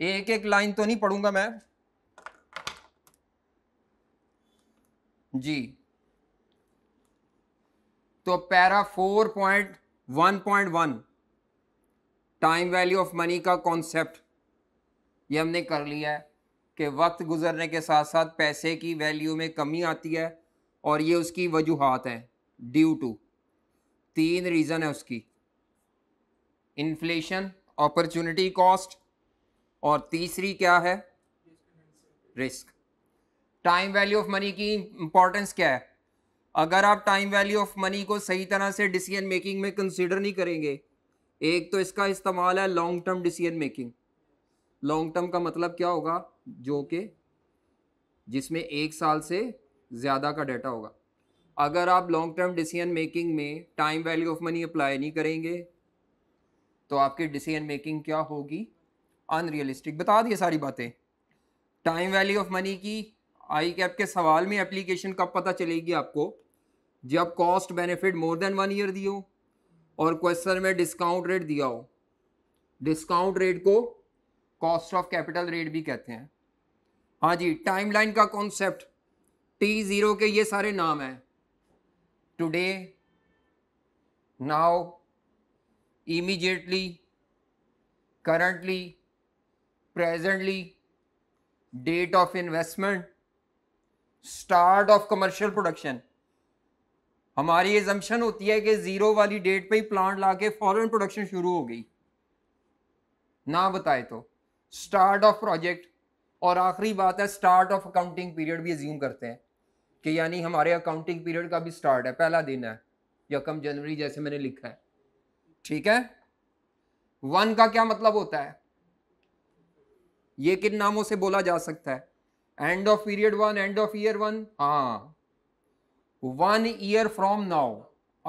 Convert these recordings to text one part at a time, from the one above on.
एक एक लाइन तो नहीं पढ़ूंगा मैं जी तो para four point one point one time value of money का कॉन्सेप्ट ये हमने कर लिया है कि वक्त गुजरने के साथ साथ पैसे की वैल्यू में कमी आती है और ये उसकी वजूहत हैं ड्यू टू तीन रीज़न है उसकी इन्फ्लेशन अपॉर्चुनिटी कॉस्ट और तीसरी क्या है risk time value of money की इंपॉर्टेंस क्या है अगर आप टाइम वैल्यू ऑफ मनी को सही तरह से डिसीजन मेकिंग में कंसिडर नहीं करेंगे एक तो इसका इस्तेमाल है long term decision making long term का मतलब क्या होगा जो कि जिसमें एक साल से ज़्यादा का डाटा होगा अगर आप लॉन्ग टर्म डिसीजन मेकिंग में time value of money apply नहीं करेंगे तो आपकी डिसीजन मेकिंग क्या होगी अनरियलिस्टिक बता दिए सारी बातें टाइम वैल्यू ऑफ मनी की आई कैप के सवाल में एप्लीकेशन कब पता चलेगी आपको जब cost benefit more than one year हो और क्वेश्चन में डिस्काउंट रेट दिया हो डिस्काउंट रेट को कॉस्ट ऑफ कैपिटल रेट भी कहते हैं हाँ जी टाइमलाइन का कॉन्सेप्ट टी ज़ीरो के ये सारे नाम हैं today now immediately currently presently, date of investment, start of commercial production. हमारी एजम्पन होती है कि ज़ीरो वाली डेट पे ही प्लांट ला के फ़ौरन प्रोडक्शन शुरू हो गई ना बताए तो स्टार्ट ऑफ प्रोजेक्ट और आखिरी बात है स्टार्ट ऑफ अकाउंटिंग पीरियड भी एज्यूम करते हैं कि यानी हमारे अकाउंटिंग पीरियड का भी स्टार्ट है पहला दिन है या कम जनवरी जैसे मैंने लिखा है ठीक है वन का क्या मतलब होता है ये किन नामों से बोला जा सकता है end of period one end of year one हाँ वन ईयर फ्रॉम नाउ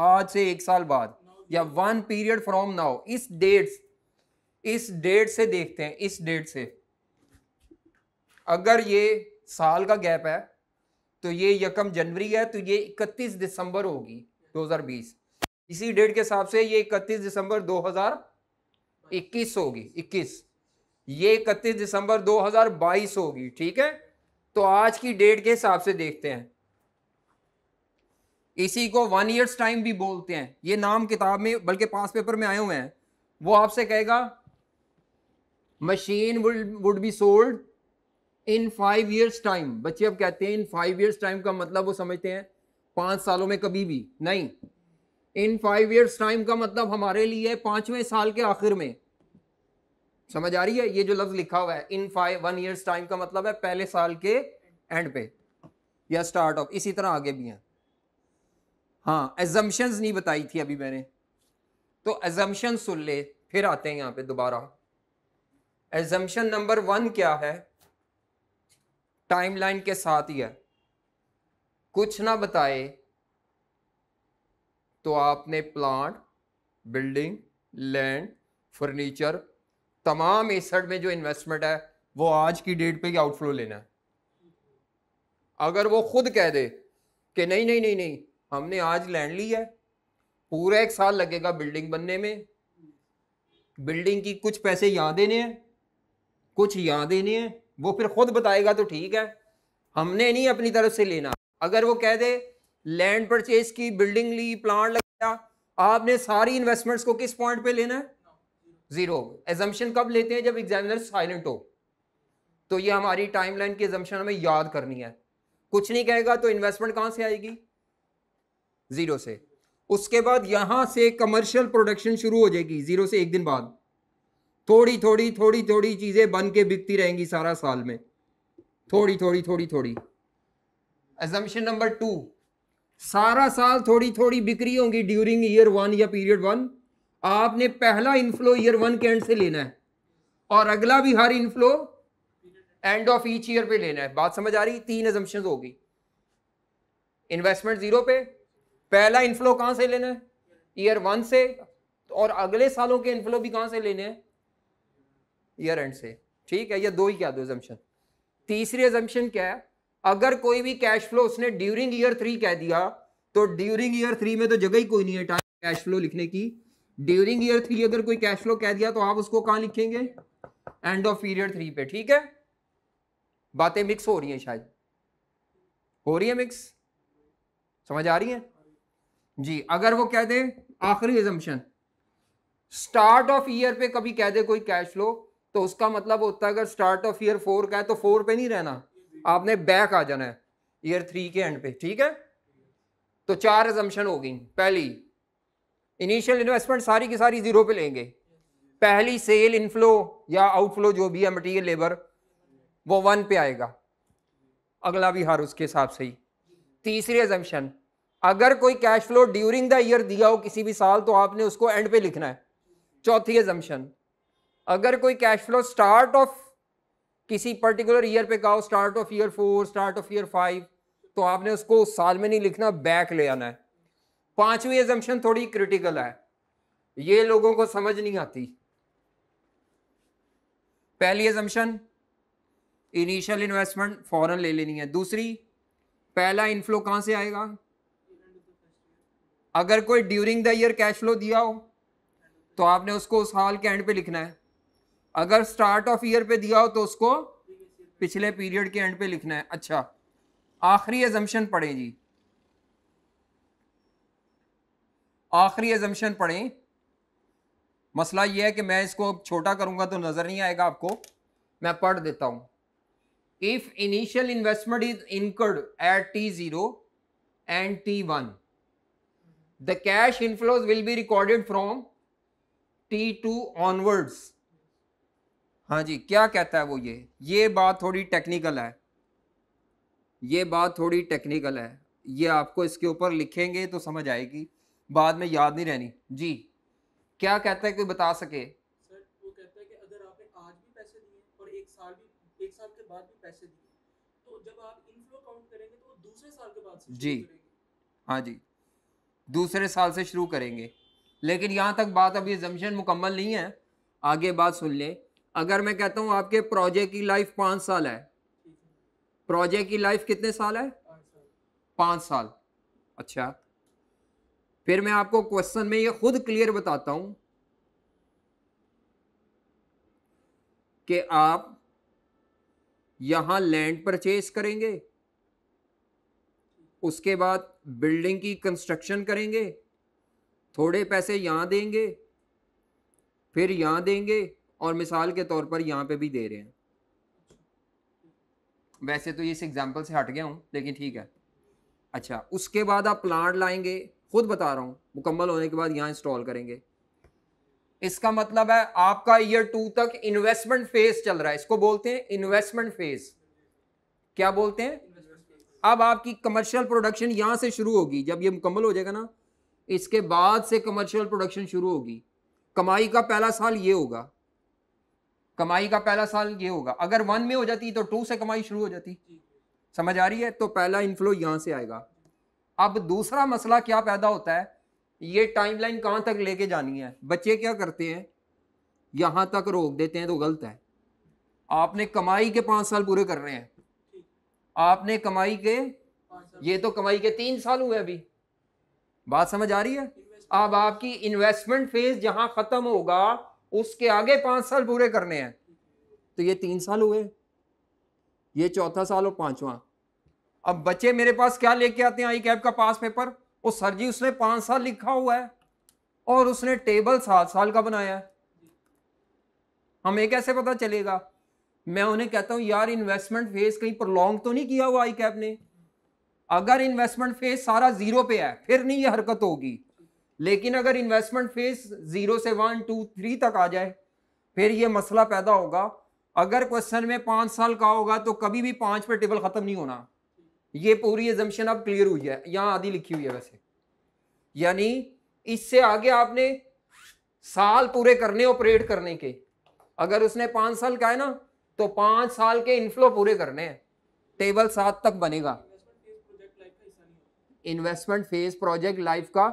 आज से एक साल बाद या वन पीरियड फ्रॉम नाउ इस डेट इस डेट से देखते हैं इस डेट से अगर ये साल का गैप है तो ये यकम जनवरी है तो ये 31 दिसंबर होगी 2020 इसी डेट के हिसाब से ये 31 दिसंबर 2021 होगी 21 ये इकतीस दिसंबर 2022 होगी ठीक है तो आज की डेट के हिसाब से देखते हैं इसी को वन ईयर्स टाइम भी बोलते हैं ये नाम किताब में बल्कि पास पेपर में आए हुए हैं वो आपसे कहेगा machine would be sold in five years time बच्चे अब कहते हैं इन फाइव ईयर्स टाइम का मतलब वो समझते हैं पांच सालों में कभी भी नहीं इन फाइव ईयर्स टाइम का मतलब हमारे लिए पांचवें साल के आखिर में समझ आ रही है ये जो लफ्ज लिखा हुआ है in five one years time का मतलब है पहले साल के एंड पे या स्टार्ट ऑफ इसी तरह आगे भी हैं हाँ एजम्पन्स नहीं बताई थी अभी मैंने तो एजम्पन सुन ले फिर आते हैं यहाँ पे दोबारा एजम्पन नंबर वन क्या है टाइमलाइन के साथ ही है कुछ ना बताए तो आपने प्लांट बिल्डिंग लैंड फर्नीचर तमाम एसड में जो इन्वेस्टमेंट है वो आज की डेट पे ही आउटफ्लो लेना है अगर वो खुद कह दे कि नहीं नहीं नहीं नहीं हमने आज लैंड ली है पूरा एक साल लगेगा बिल्डिंग बनने में बिल्डिंग की कुछ पैसे यहाँ देने हैं कुछ यहाँ देने हैं वो फिर खुद बताएगा तो ठीक है हमने नहीं अपनी तरफ से लेना अगर वो कह दे लैंड परचेज की बिल्डिंग ली प्लांट लगाया आपने सारी इन्वेस्टमेंट्स को किस पॉइंट पे लेना है जीरो एजम्पन कब लेते हैं जब एग्जामिनर साइलेंट हो तो ये हमारी टाइमलाइन की एजम्पन हमें याद करनी है कुछ नहीं कहेगा तो इन्वेस्टमेंट कहां से आएगी जीरो से उसके बाद यहां से कमर्शियल प्रोडक्शन शुरू हो जाएगी जीरो से एक दिन बाद थोड़ी थोड़ी थोड़ी थोड़ी चीज़ें बन के बिकती रहेंगी सारा साल में थोड़ी थोड़ी थोड़ी थोड़ी एजम्पन नंबर टू सारा साल थोड़ी थोड़ी बिक्री होंगी ड्यूरिंग ईयर वन या पीरियड वन आपने पहला इनफ्लो ईयर वन के एंड से लेना है और अगला भी हर inflow end of each year पे लेना है बात समझ आ रही तीन एजम्पन होगी इन्वेस्टमेंट जीरो पे पहला इनफ्लो कहां से लेना है ईयर वन से और अगले सालों के इनफ्लो भी कहां से लेने हैं ईयर एंड से ठीक है या दो ही क्या दो एजम्पन तीसरी एजम्पन क्या है अगर कोई भी कैश फ्लो उसने ड्यूरिंग ईयर थ्री कह दिया तो ड्यूरिंग ईयर थ्री में तो जगह ही कोई नहीं है टाइम कैश फ्लो लिखने की ड्यूरिंग ईयर थ्री अगर कोई कैश फ्लो कह दिया तो आप उसको कहां लिखेंगे एंड ऑफ पीरियड थ्री पे ठीक है बातें मिक्स हो रही हैं शायद हो रही है मिक्स समझ आ रही है जी अगर वो कह दे आखिरी एजम्पन स्टार्ट ऑफ ईयर पे कभी कह दे कोई कैश फ्लो तो उसका मतलब होता है अगर स्टार्ट ऑफ ईयर फोर का है तो फोर पे नहीं रहना आपने बैक आ जाना है ईयर थ्री के एंड पे ठीक है तो चार एजम्पन हो गई पहली इनिशियल इन्वेस्टमेंट सारी की सारी जीरो पे लेंगे पहली सेल इनफ्लो या आउटफ्लो जो भी है मटेरियल लेबर वो वन पे आएगा अगला भी हार उसके हिसाब से ही तीसरी एजम्पन अगर कोई cash flow during the year दिया हो किसी भी साल तो आपने उसको एंड पे लिखना है चौथी एजम्पन अगर कोई कैश फ्लो स्टार्ट ऑफ किसी पर्टिकुलर ईयर पे कहा start of year four start of year five तो आपने उसको उस साल में नहीं लिखना बैक ले आना है पांचवी एजम्पन थोड़ी क्रिटिकल है ये लोगों को समझ नहीं आती पहली एजम्पन इनिशियल इन्वेस्टमेंट फॉरन ले लेनी है दूसरी पहला इनफ्लो कहां से आएगा अगर कोई during the year cash flow दिया हो तो आपने उसको उस हाल के एंड पे लिखना है अगर स्टार्ट ऑफ ईयर पे दिया हो तो उसको पिछले पीरियड के एंड पे लिखना है अच्छा आखिरी एजम्पन पड़े जी आखिरी एजम्पन पढ़ें मसला यह है कि मैं इसको छोटा करूंगा तो नज़र नहीं आएगा आपको मैं पढ़ देता हूं if initial investment is incurred at T zero and T one cash inflows will be recorded from T two onwards हाँ जी क्या कहता है वो ये ये बात थोड़ी टेक्निकल है ये बात थोड़ी टेक्निकल है ये आपको इसके ऊपर लिखेंगे तो समझ आएगी बाद में याद नहीं रहनी जी क्या कहता है कोई बता सके सर वो तो तो दूसरे जी हाँ जी दूसरे साल से शुरू करेंगे लेकिन यहाँ तक बात अभी जमशन मुकम्मल नहीं है आगे बात सुन ले अगर मैं कहता हूँ आपके प्रोजेक्ट की लाइफ पाँच साल है प्रोजेक्ट की लाइफ कितने साल है पाँच साल अच्छा फिर मैं आपको क्वेश्चन में ये खुद क्लियर बताता हूं कि आप यहां लैंड परचेज करेंगे उसके बाद बिल्डिंग की कंस्ट्रक्शन करेंगे थोड़े पैसे यहां देंगे फिर यहां देंगे और मिसाल के तौर पर यहां पे भी दे रहे हैं वैसे तो इस एग्जाम्पल से हट गया हूं लेकिन ठीक है अच्छा उसके बाद आप प्लांट लाएंगे खुद बता रहा हूँ मुकम्मल होने के बाद यहाँ इंस्टॉल करेंगे इसका मतलब है आपका ईयर टू तक इन्वेस्टमेंट फेज चल रहा है इसको बोलते हैं इन्वेस्टमेंट फेज क्या बोलते हैं अब आपकी कमर्शियल प्रोडक्शन यहां से शुरू होगी जब ये मुकम्मल हो जाएगा ना इसके बाद से कमर्शियल प्रोडक्शन शुरू होगी कमाई का पहला साल ये होगा कमाई का पहला साल ये होगा अगर वन में हो जाती तो टू से कमाई शुरू हो जाती समझ आ रही है तो पहला इनफ्लो यहां से आएगा अब दूसरा मसला क्या पैदा होता है ये टाइमलाइन कहां तक लेके जानी है बच्चे क्या करते हैं यहां तक रोक देते हैं तो गलत है आपने कमाई के पांच साल पूरे कर रहे हैं आपने कमाई के ये तो कमाई के तीन साल हुए अभी बात समझ आ रही है अब आपकी इन्वेस्टमेंट फेज जहां खत्म होगा उसके आगे पांच साल पूरे करने हैं तो ये तीन साल हुए ये चौथा साल और पांचवा अब बच्चे मेरे पास क्या लेके आते हैं आई कैब का पास पेपर वो सर जी उसने पांच साल लिखा हुआ है और उसने टेबल सात साल का बनाया है हमें कैसे पता चलेगा मैं उन्हें कहता हूं यार इन्वेस्टमेंट फेज कहीं प्रोलॉन्ग तो नहीं किया हुआ आई कैब ने अगर इन्वेस्टमेंट फेज सारा जीरो पे है फिर नहीं ये हरकत होगी लेकिन अगर इन्वेस्टमेंट फेज जीरो से वन टू थ्री तक आ जाए फिर ये मसला पैदा होगा अगर क्वेश्चन में पांच साल का होगा तो कभी भी पांच पे टेबल ख़त्म नहीं होना ये पूरी एजम्पन अब क्लियर हुई है यहां आधी लिखी हुई है वैसे यानी इससे आगे आपने साल पूरे करने ऑपरेट करने के अगर उसने पांच साल का है ना तो पांच साल के इनफ्लो पूरे करने हैं टेबल सात तक बनेगा इन्वेस्टमेंट फेज प्रोजेक्ट लाइफ का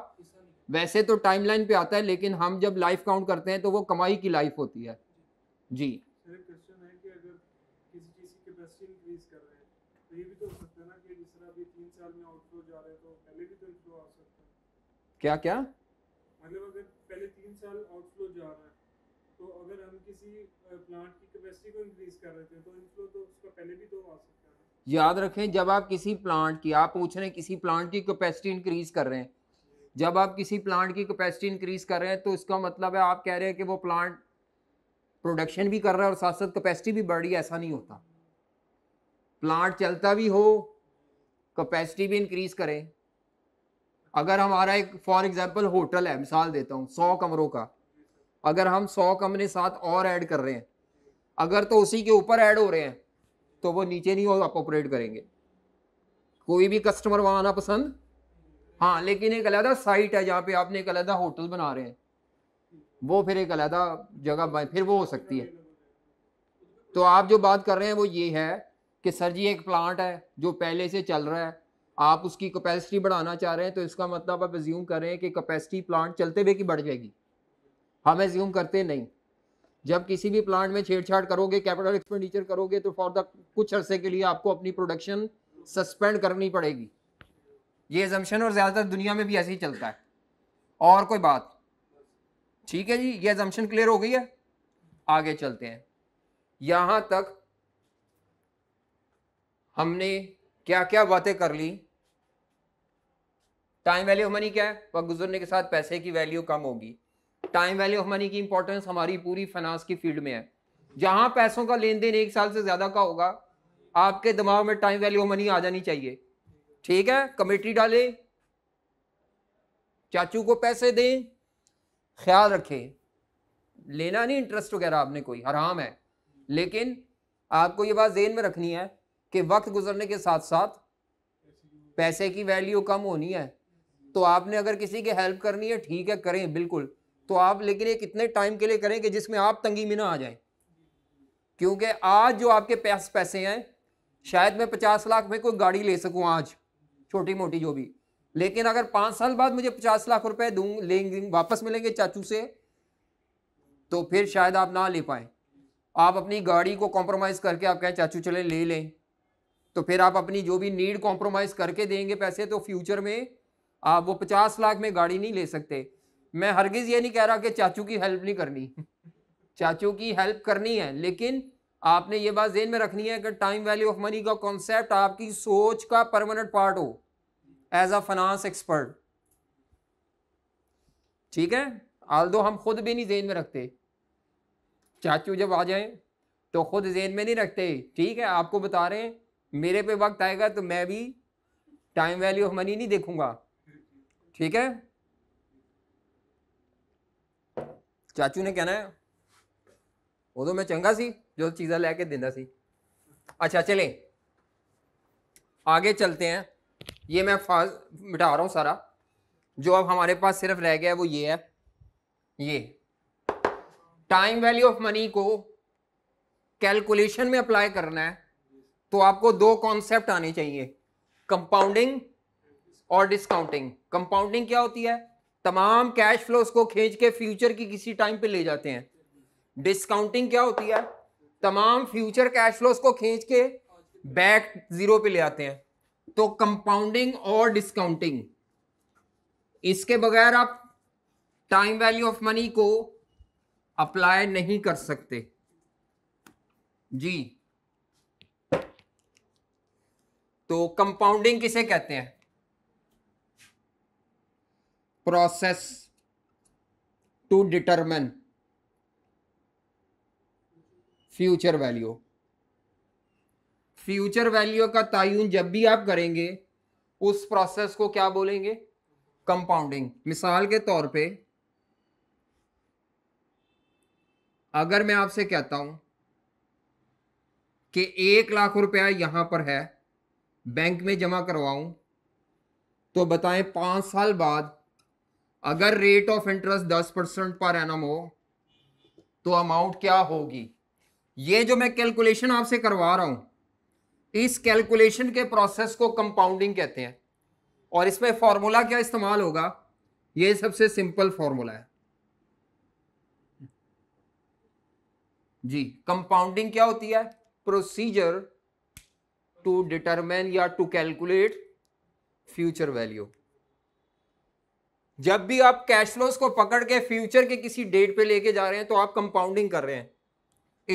वैसे तो टाइमलाइन पे आता है लेकिन हम जब लाइफ काउंट करते हैं तो वो कमाई की लाइफ होती है जी क्या क्या मतलब अगर पहले तीन साल आउटफ्लो जा रहा है तो अगर हम किसी प्लांट की कैपेसिटी को इंक्रीज कर रहे थे तो इनफ्लो तो उसका पहले भी तो आ सकता है याद रखें जब आप किसी प्लांट की आप पूछ रहे हैं किसी प्लांट की कैपेसिटी इंक्रीज कर रहे हैं जब आप किसी प्लांट की कैपेसिटी इंक्रीज कर रहे हैं तो इसका मतलब है आप कह रहे हैं कि वो प्लांट प्रोडक्शन भी कर रहा है और साथ साथ कैपेसिटी भी बढ़ रही है ऐसा नहीं होता प्लांट चलता भी हो कैपेसिटी भी इंक्रीज करें अगर हमारा एक फॉर एग्जाम्पल होटल है मिसाल देता हूँ सौ कमरों का अगर हम सौ कमरे साथ और ऐड कर रहे हैं अगर तो उसी के ऊपर ऐड हो रहे हैं तो वो नीचे नहीं हो आप ऑपरेट करेंगे कोई भी कस्टमर वहाँ आना पसंद हाँ लेकिन एक अलहदा साइट है जहाँ पे आपने एक अलहदा होटल बना रहे हैं वो फिर एक अलहदा जगह फिर वो हो सकती है तो आप जो बात कर रहे हैं वो ये है कि सर जी एक प्लांट है जो पहले से चल रहा है आप उसकी कैपेसिटी बढ़ाना चाह रहे हैं तो इसका मतलब आप एज्यूम करें कि कैपेसिटी प्लांट चलते हुए की बढ़ जाएगी हम एज्यूम करते नहीं जब किसी भी प्लांट में छेड़छाड़ करोगे कैपिटल एक्सपेंडिचर करोगे तो फॉर द कुछ अरसे के लिए आपको अपनी प्रोडक्शन सस्पेंड करनी पड़ेगी ये एजम्पन और ज़्यादातर दुनिया में भी ऐसे ही चलता है और कोई बात ठीक है जी ये एजम्पन क्लियर हो गई है आगे चलते हैं यहाँ तक हमने क्या क्या बातें कर ली टाइम वैल्यू ऑफ मनी क्या है वक्त गुजरने के साथ पैसे की वैल्यू कम होगी टाइम वैल्यू ऑफ मनी की इंपॉर्टेंस हमारी पूरी फाइनेंस की फील्ड में है जहां पैसों का लेन देन एक साल से ज्यादा का होगा आपके दिमाग में टाइम वैल्यू ऑफ मनी आ जानी चाहिए ठीक है कमेटी डालें चाचू को पैसे दें ख्याल रखें लेना नहीं इंटरेस्ट वगैरह आपने कोई हराम है लेकिन आपको ये बात जेन में रखनी है कि वक्त गुजरने के साथ साथ पैसे की वैल्यू कम होनी है तो आपने अगर किसी की हेल्प करनी है ठीक है करें बिल्कुल तो आप लेकिन ये कितने टाइम के लिए करें कि जिसमें आप तंगी में ना आ जाए क्योंकि आज जो आपके पास पैसे हैं शायद मैं पचास लाख में कोई गाड़ी ले सकूं आज छोटी मोटी जो भी लेकिन अगर पाँच साल बाद मुझे पचास लाख रुपए दूँ लेंगे वापस मिलेंगे चाचू से तो फिर शायद आप ना ले पाए आप अपनी गाड़ी को कॉम्प्रोमाइज़ करके आप कहें चाचू चले ले लें तो फिर आप अपनी जो भी नीड कॉम्प्रोमाइज़ करके देंगे पैसे तो फ्यूचर में आप वो पचास लाख में गाड़ी नहीं ले सकते मैं हरगिज़ ये नहीं कह रहा कि चाचू की हेल्प नहीं करनी चाचू की हेल्प करनी है लेकिन आपने ये बात जेन में रखनी है कि टाइम वैल्यू ऑफ मनी का कॉन्सेप्ट आपकी सोच का परमानेंट पार्ट हो एज अ फाइनेंस एक्सपर्ट ठीक है आल दो हम खुद भी नहीं जेन में रखते चाचू जब आ जाए तो खुद जेन में नहीं रखते ठीक है आपको बता रहे हैं मेरे पे वक्त आएगा तो मैं भी टाइम वैल्यू ऑफ मनी नहीं देखूंगा ठीक है चाचू ने कहना है वो तो मैं चंगा सी जो चीजा लेके देता सी अच्छा चले आगे चलते हैं ये मैं फाज मिटा रहा हूँ सारा जो अब हमारे पास सिर्फ रह गया है वो ये है ये टाइम वैल्यू ऑफ मनी को कैलकुलेशन में अप्लाई करना है तो आपको दो कॉन्सेप्ट आने चाहिए कंपाउंडिंग और डिस्काउंटिंग कंपाउंडिंग क्या होती है तमाम कैश फ्लोस को खींच के फ्यूचर की किसी टाइम पे ले जाते हैं डिस्काउंटिंग क्या होती है तमाम फ्यूचर कैश फ्लोस को खींच के बैक जीरो पे ले आते हैं तो कंपाउंडिंग और डिस्काउंटिंग इसके बगैर आप टाइम वैल्यू ऑफ मनी को अप्लाई नहीं कर सकते जी तो कंपाउंडिंग किसे कहते हैं process to determine future value future value का तयन जब भी आप करेंगे उस प्रोसेस को क्या बोलेंगे कंपाउंडिंग मिसाल के तौर पे अगर मैं आपसे कहता हूं कि एक लाख रुपया यहां पर है बैंक में जमा करवाऊं तो बताएं पांच साल बाद अगर रेट ऑफ इंटरेस्ट दस परसेंट पर एन हो तो अमाउंट क्या होगी ये जो मैं कैलकुलेशन आपसे करवा रहा हूं इस कैलकुलेशन के प्रोसेस को कंपाउंडिंग कहते हैं और इसमें फॉर्मूला क्या इस्तेमाल होगा ये सबसे सिंपल फॉर्मूला है जी कंपाउंडिंग क्या होती है प्रोसीजर टू डिटरमिन या टू कैलकुलेट फ्यूचर वैल्यू जब भी आप कैश फ्लोज को पकड़ के फ्यूचर के किसी डेट पे लेके जा रहे हैं तो आप कंपाउंडिंग कर रहे हैं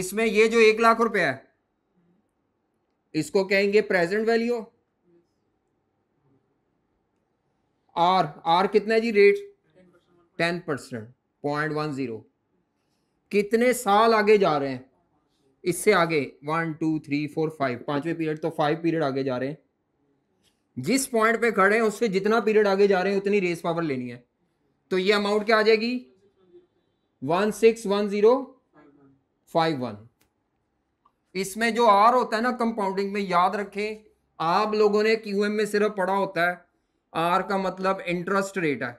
इसमें ये जो एक लाख रुपया है इसको कहेंगे प्रेजेंट वैल्यू आर आर कितना है जी rate ten percent point one zero कितने साल आगे जा रहे हैं इससे आगे one two three four five पांचवें पीरियड तो फाइव पीरियड आगे जा रहे हैं जिस पॉइंट पे खड़े हैं उससे जितना पीरियड आगे जा रहे हैं उतनी रेस पावर लेनी है तो ये अमाउंट क्या आ जाएगी one six one zero five one इसमें जो आर होता है ना कंपाउंडिंग में याद रखें आप लोगों ने क्यूएम में सिर्फ पढ़ा होता है आर का मतलब इंटरेस्ट रेट है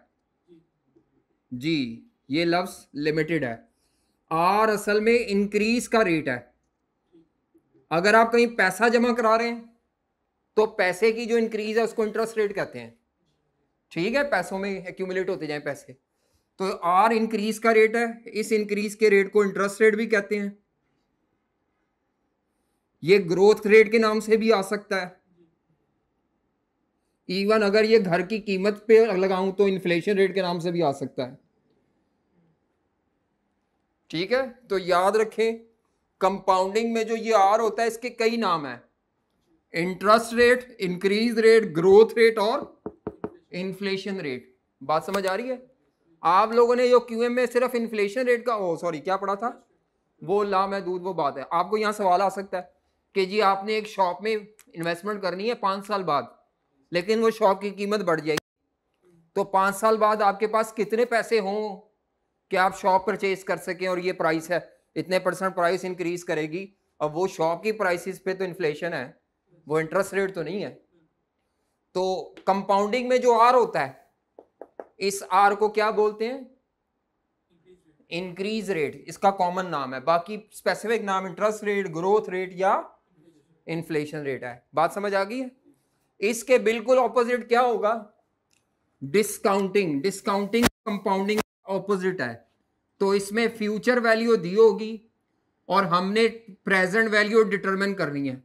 जी ये लफ्स लिमिटेड है आर असल में इंक्रीज का रेट है अगर आप कहीं पैसा जमा करा रहे हैं तो पैसे की जो इंक्रीज है उसको इंटरेस्ट रेट कहते हैं ठीक है पैसों में एक्यूमुलेट होते जाए पैसे तो आर इंक्रीज का रेट है इस इंक्रीज के रेट को इंटरेस्ट रेट भी कहते हैं ये ग्रोथ रेट के नाम से भी आ सकता है इवन अगर ये घर की कीमत पे लगाऊं तो इन्फ्लेशन रेट के नाम से भी आ सकता है ठीक है तो याद रखें कंपाउंडिंग में जो ये आर होता है इसके कई नाम हैं interest rate increase rate growth rate और इन्फ्लेशन रेट बात समझ आ रही है आप लोगों ने जो क्यूएम में सिर्फ इन्फ्लेशन रेट का ओ सॉरी क्या पढ़ा था वो ला दूध वो बात है आपको यहाँ सवाल आ सकता है कि जी आपने एक शॉप में इन्वेस्टमेंट करनी है पाँच साल बाद लेकिन वो शॉप की कीमत बढ़ जाएगी तो पाँच साल बाद आपके पास कितने पैसे हों कि आप शॉप परचेज कर सकें और ये प्राइस है इतने परसेंट प्राइस इंक्रीज करेगी अब वो शॉप की प्राइसिस पे तो इन्फ्लेशन है वो इंटरेस्ट रेट तो नहीं है तो कंपाउंडिंग में जो आर होता है इस आर को क्या बोलते हैं इंक्रीज रेट इसका कॉमन नाम है बाकी स्पेसिफिक नाम इंटरेस्ट रेट ग्रोथ रेट या इन्फ्लेशन रेट है बात समझ आ गई है इसके बिल्कुल ऑपोजिट क्या होगा डिस्काउंटिंग डिस्काउंटिंग कंपाउंडिंग ऑपोजिट है तो इसमें फ्यूचर वैल्यू दी होगी और हमने प्रेजेंट वैल्यू डिटरमिन करनी है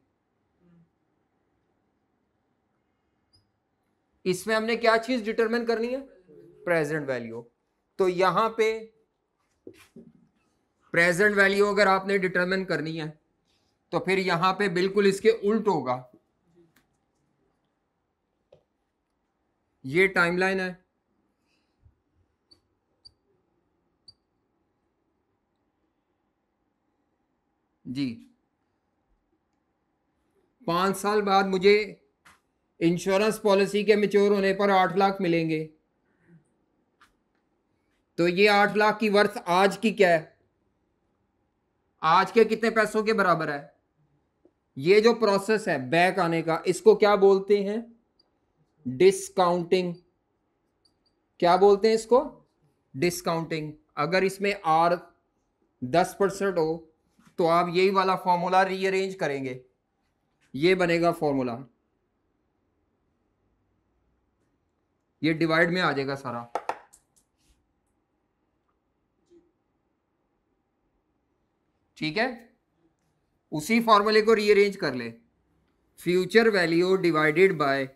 इसमें हमने क्या चीज डिटरमिन करनी है प्रेजेंट वैल्यू तो यहां पे प्रेजेंट वैल्यू अगर आपने डिटरमिन करनी है तो फिर यहां पे बिल्कुल इसके उल्ट होगा ये टाइमलाइन है जी पांच साल बाद मुझे इंश्योरेंस पॉलिसी के मेच्योर होने पर आठ लाख मिलेंगे तो ये आठ लाख की वर्थ आज की क्या है आज के कितने पैसों के बराबर है ये जो प्रोसेस है बैक आने का इसको क्या बोलते हैं डिस्काउंटिंग क्या बोलते हैं इसको डिस्काउंटिंग अगर इसमें आर दस परसेंट हो तो आप यही वाला फॉर्मूला रीअरेंज करेंगे ये बनेगा फॉर्मूला ये डिवाइड में आ जाएगा सारा ठीक है उसी फॉर्मूले को रीअरेंज कर ले future value divided by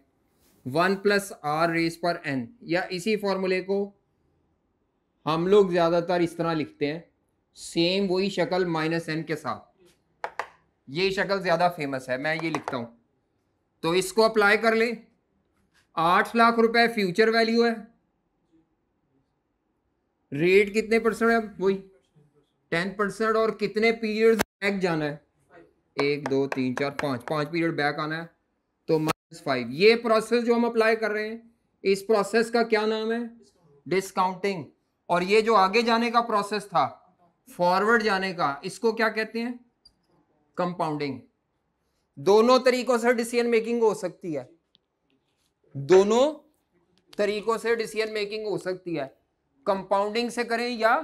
one plus r raise पर एन या इसी फॉर्मूले को हम लोग ज़्यादातर इस तरह लिखते हैं सेम वही शक्ल माइनस एन के साथ ये शक्ल ज़्यादा फेमस है मैं ये लिखता हूं तो इसको अप्लाई कर ले आठ लाख रुपए फ्यूचर वैल्यू है रेट कितने परसेंट है वही टेन परसेंट और कितने पीरियड बैक जाना है एक दो तीन चार पांच पांच पीरियड बैक आना है तो माइनस फाइव ये प्रोसेस जो हम अप्लाई कर रहे हैं इस प्रोसेस का क्या नाम है डिस्काउंटिंग और ये जो आगे जाने का प्रोसेस था फॉरवर्ड जाने का इसको क्या कहते हैं कंपाउंडिंग दोनों तरीकों से डिसीजन मेकिंग हो सकती है दोनों तरीकों से डिसीजन मेकिंग हो सकती है कंपाउंडिंग से करें या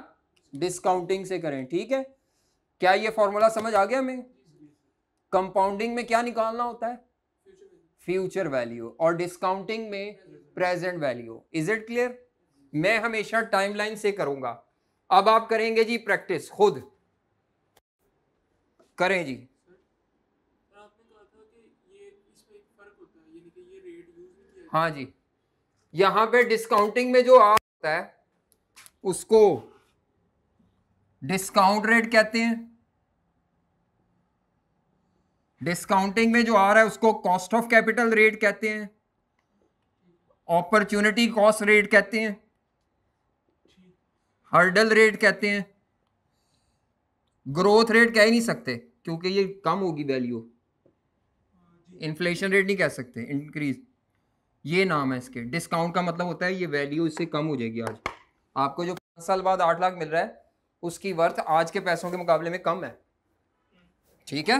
डिस्काउंटिंग से करें ठीक है क्या ये फॉर्मूला समझ आ गया हमें कंपाउंडिंग में क्या निकालना होता है फ्यूचर वैल्यू और डिस्काउंटिंग में present value is it clear मैं हमेशा टाइमलाइन से करूंगा अब आप करेंगे जी प्रैक्टिस खुद करें जी हाँ जी यहां पे डिस्काउंटिंग में जो आ होता है उसको डिस्काउंट रेट कहते हैं डिस्काउंटिंग में जो आ रहा है उसको कॉस्ट ऑफ कैपिटल रेट कहते हैं अपॉर्चुनिटी कॉस्ट रेट कहते हैं हर्डल रेट कहते हैं ग्रोथ रेट कह ही नहीं सकते क्योंकि ये कम होगी वैल्यू इन्फ्लेशन रेट नहीं कह सकते इंक्रीज ये नाम है इसके डिस्काउंट का मतलब होता है ये वैल्यू इससे कम हो जाएगी आज आपको जो पाँच साल बाद आठ लाख मिल रहा है उसकी वर्थ आज के पैसों के मुकाबले में कम है ठीक है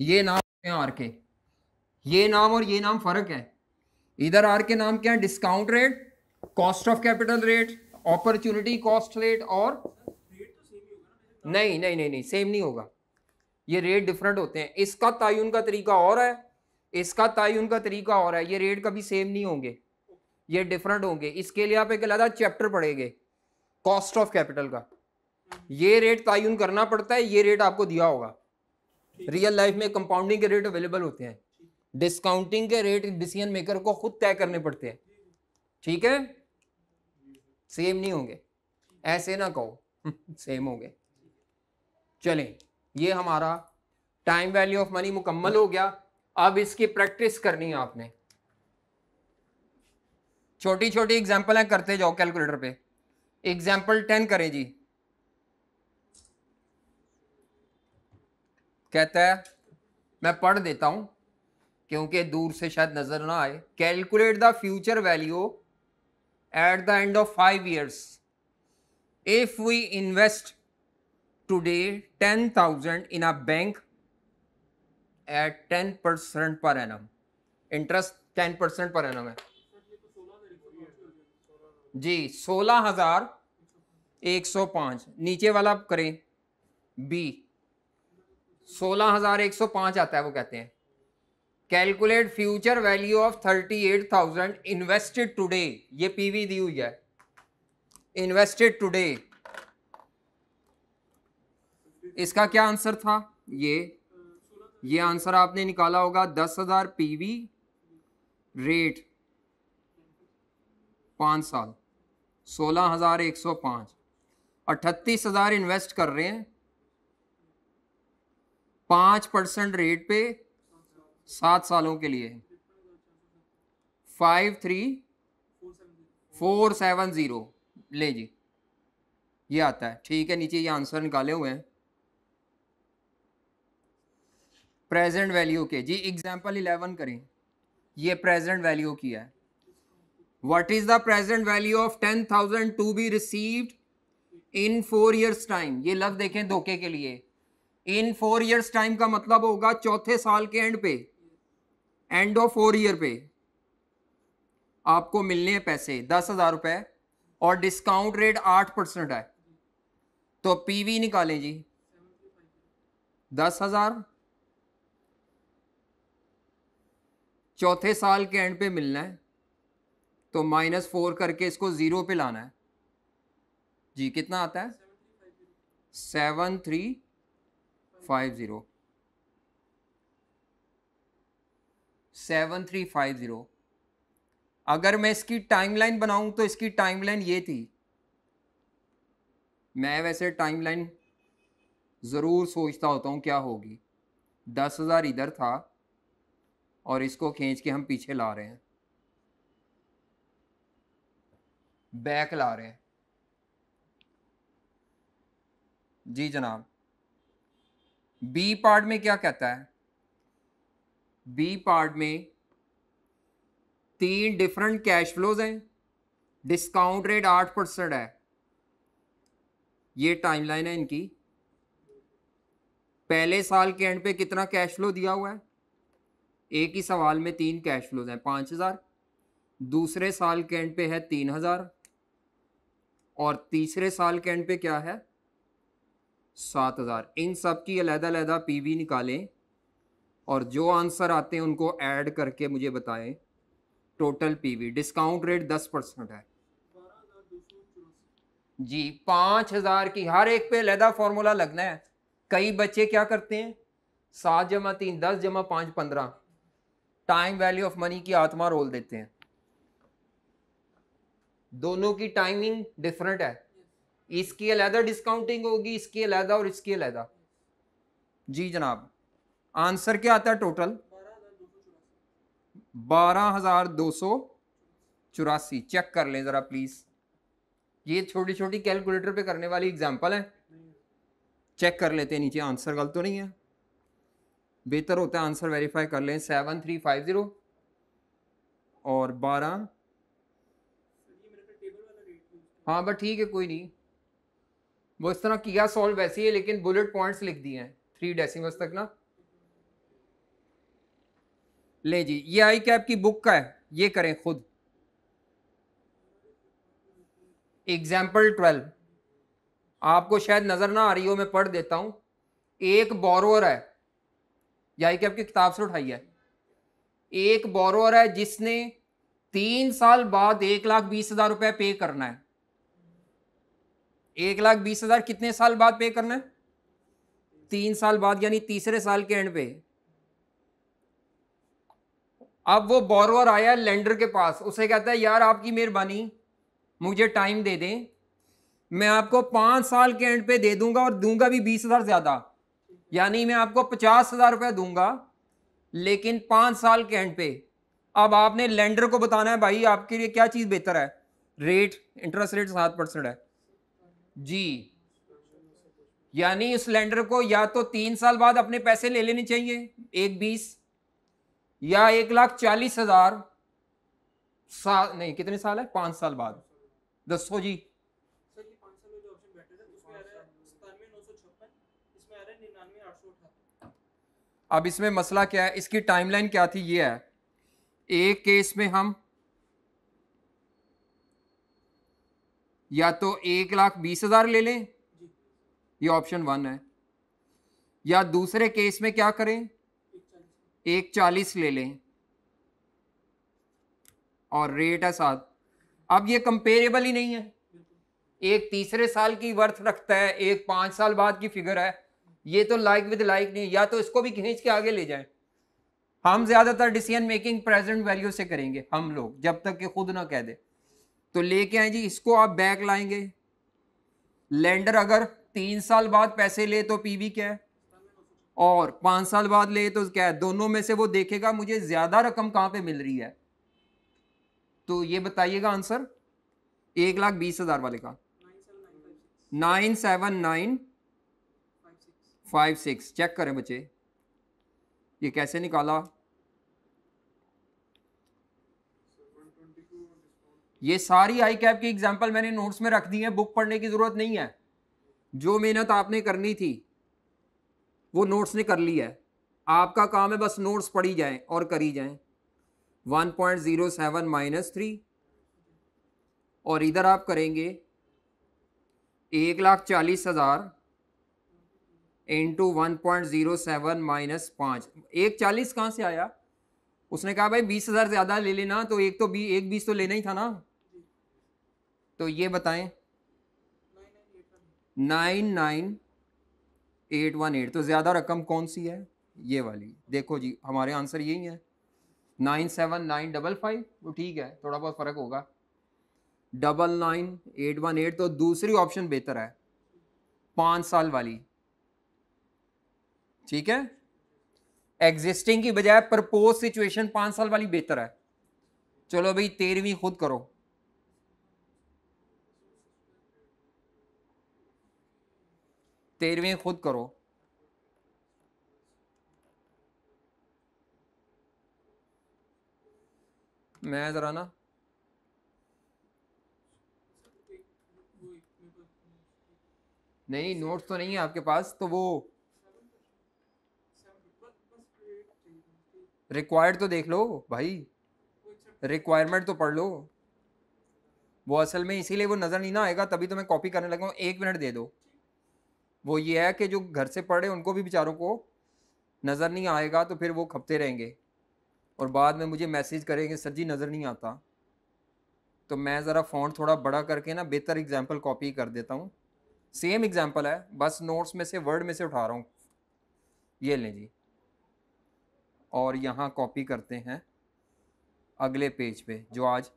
ये नाम है आर के ये नाम और ये नाम फर्क है इधर आर के नाम क्या है discount rate cost of capital rate opportunity cost rate और नहीं नहीं नहीं नहीं सेम नहीं होगा ये रेट डिफरेंट होते हैं इसका तयन का तरीका और है इसका तयन का तरीका और है ये रेट कभी सेम नहीं होंगे ये डिफरेंट होंगे इसके लिए आप एक अलग चैप्टर पढ़ेंगे कॉस्ट ऑफ कैपिटल का ये रेट तयन करना पड़ता है ये रेट आपको दिया होगा रियल लाइफ में कंपाउंडिंग के रेट अवेलेबल होते हैं डिस्काउंटिंग के रेट डिसीजन मेकर को खुद तय करने पड़ते हैं ठीक है सेम नहीं होंगे ऐसे ना कहो सेम होंगे चलें ये हमारा टाइम वैल्यू ऑफ मनी मुकम्मल हो गया अब इसकी प्रैक्टिस करनी है आपने छोटी छोटी एग्जाम्पल है करते जाओ कैलकुलेटर पे एग्जाम्पल टेन करें जी कहता है मैं पढ़ देता हूं क्योंकि दूर से शायद नजर ना आए calculate the future value at the end of five years if we invest today ten thousand in a bank at ten percent per annum interest ten percent per annum है जी सोलह हजार एक सौ पांच नीचे वाला आप करें बी सोलह हजार एक सौ पांच आता है वो कहते हैं calculate future value of thirty eight thousand invested today ये पीवी दी हुई है इन्वेस्टेड टुडे इसका क्या आंसर था ये ये आंसर आपने निकाला होगा दस हजार पीवी रेट पांच साल सोलह हजार एक सौ पांच अठतीस हजार इन्वेस्ट कर रहे हैं पांच परसेंट रेट पे सात सालों के लिए five three four seven zero ले जी ये आता है ठीक है नीचे ये आंसर निकाले हुए हैं प्रेजेंट वैल्यू के जी एग्जाम्पल इलेवन करें ये प्रेजेंट वैल्यू की है what is the present value of ten thousand to be received in four years time ये लफ्ज देखें धोखे के लिए इन फोर ईयर्स टाइम का मतलब होगा चौथे साल के एंड पे एंड ऑफ फोर ईयर पे आपको मिलने हैं पैसे दस हजार रुपए और डिस्काउंट रेट आठ परसेंट है तो पीवी निकालें जी दस हजार चौथे साल के एंड पे मिलना है तो माइनस फोर करके इसको ज़ीरो पे लाना है जी कितना आता है seven three five zero seven three five zero अगर मैं इसकी टाइमलाइन बनाऊं तो इसकी टाइमलाइन ये थी मैं वैसे टाइमलाइन ज़रूर सोचता होता हूँ क्या होगी दस हज़ार इधर था और इसको खींच के हम पीछे ला रहे हैं बैक ला रहे हैं जी जनाब बी पार्ट में क्या कहता है बी पार्ट में तीन डिफरेंट कैश फ्लोज हैं डिस्काउंट रेट आठ परसेंट है ये टाइमलाइन है इनकी पहले साल के एंड पे कितना कैश फ्लो दिया हुआ है एक ही सवाल में तीन कैश फ्लोज हैं पाँच हज़ार दूसरे साल के एंड पे है तीन हज़ार और तीसरे साल के एंड पे क्या है सात हज़ार इन सब की अलहदा पी वी निकालें और जो आंसर आते हैं उनको ऐड करके मुझे बताएं टोटल पीवी डिस्काउंट रेट दस परसेंट है जी पाँच हज़ार की हर एक पे अलहदा फार्मूला लगना है कई बच्चे क्या करते हैं सात जमा तीन दस जमा पाँच पंद्रह टाइम वैल्यू ऑफ मनी की आत्मा रोल देते हैं दोनों की टाइमिंग डिफरेंट है इसकी अलहदा डिस्काउंटिंग होगी इसकी अलहदा और इसकी अलहदा जी जनाब आंसर क्या आता है टोटल बारह हजार दो सौ चौरासी चेक कर लें ज़रा प्लीज़ ये छोटी छोटी कैलकुलेटर पे करने वाली एग्जांपल है चेक कर लेते हैं नीचे आंसर गलत तो नहीं है बेहतर होता है आंसर वेरीफाई कर लें सेवन थ्री फाइव ज़ीरो और बारह हाँ बट ठीक है कोई नहीं वो इस तरह किया सॉल्व वैसे है लेकिन बुलेट पॉइंट्स लिख दिए हैं थ्री डेसिमल्स तक ना ले जी ये आई कैप की बुक का है ये करें खुद एग्जाम्पल ट्वेल्व आपको शायद नज़र ना आ रही हो मैं पढ़ देता हूं एक बोरोअर है यानी कि आपकी किताब से उठाई है एक बोरोअर है जिसने तीन साल बाद एक लाख बीस हजार रुपये पे करना है एक लाख बीस हजार कितने साल बाद पे करना है तीन साल बाद यानी तीसरे साल के एंड पे अब वो बोरोअर आया लेंडर के पास उसे कहता है यार आपकी मेहरबानी मुझे टाइम दे दें मैं आपको पांच साल के एंड पे दे दूंगा और दूंगा भी बीस हज़ार ज़्यादा यानी मैं आपको पचास हज़ार रुपये दूंगा लेकिन पाँच साल के एंड पे अब आपने लेंडर को बताना है भाई आपके लिए क्या चीज़ बेहतर है रेट इंटरेस्ट रेट सात परसेंट है जी यानी उस लेंडर को या तो तीन साल बाद अपने पैसे ले लेने चाहिए एक बीस या एक लाख चालीस हज़ार साल नहीं कितने साल है पाँच साल बाद दसो जी अब इसमें मसला क्या है इसकी टाइमलाइन क्या थी ये है एक केस में हम या तो एक लाख बीस हजार ले लें ये ऑप्शन वन है या दूसरे केस में क्या करें एक चालीस ले लें और रेट है साथ अब ये कंपेरेबल ही नहीं है एक तीसरे साल की वर्थ रखता है एक पांच साल बाद की फिगर है ये तो लाइक विद लाइक नहीं या तो इसको भी खींच के आगे ले जाएं हम ज़्यादातर डिसीजन मेकिंग प्रेजेंट वैल्यू से करेंगे हम लोग जब तक कि खुद ना कह दे तो लेके आए जी इसको आप बैक लाएंगे लैंडर अगर तीन साल बाद पैसे ले तो पीवी क्या है और पांच साल बाद ले तो क्या है दोनों में से वो देखेगा मुझे ज़्यादा रकम कहां पे मिल रही है तो ये बताइएगा आंसर एक लाख बीस हज़ार वाले का nine seven nine five six check करें बच्चे ये कैसे निकाला ये सारी आई कैप की एग्जाम्पल मैंने नोट्स में रख दी है बुक पढ़ने की ज़रूरत नहीं है जो मेहनत आपने करनी थी वो नोट्स ने कर ली है आपका काम है बस नोट्स पढ़ी जाएं और करी जाएं 1.07 point zero seven minus three और इधर आप करेंगे एक लाख चालीस हज़ार into one point zero seven minus पाँच एक चालीस कहाँ से आया उसने कहा भाई बीस हज़ार ज़्यादा ले लेना तो एक तो बी एक बीस तो लेना ही था ना तो ये बताएं nine nine eight one eight तो ज़्यादा रकम कौन सी है ये वाली देखो जी हमारे आंसर यही है nine seven nine double five वो तो ठीक है थोड़ा बहुत फ़र्क होगा double nine eight one eight तो दूसरी ऑप्शन बेहतर है पाँच साल वाली ठीक है एग्जिस्टिंग की बजाय प्रपोज सिचुएशन पांच साल वाली बेहतर है चलो भाई तेरहवीं खुद करो तेरहवीं खुद करो मैं जरा ना नहीं नोट्स तो नहीं है आपके पास तो वो रिक्वायर्ड तो देख लो भाई रिक्वायरमेंट तो पढ़ लो वो असल में इसीलिए वो नज़र नहीं ना आएगा तभी तो मैं कॉपी करने लगा हूँ एक मिनट दे दो वो ये है कि जो घर से पढ़े उनको भी बेचारों को नज़र नहीं आएगा तो फिर वो खपते रहेंगे और बाद में मुझे मैसेज करेंगे सर जी नज़र नहीं आता तो मैं ज़रा फ़ॉन्ट थोड़ा बड़ा करके ना बेहतर एग्जाम्पल कॉपी कर देता हूँ सेम एग्ज़ाम्पल है बस नोट्स में से वर्ड में से उठा रहा हूँ ये लें जी और यहाँ कॉपी करते हैं अगले पेज पे जो आज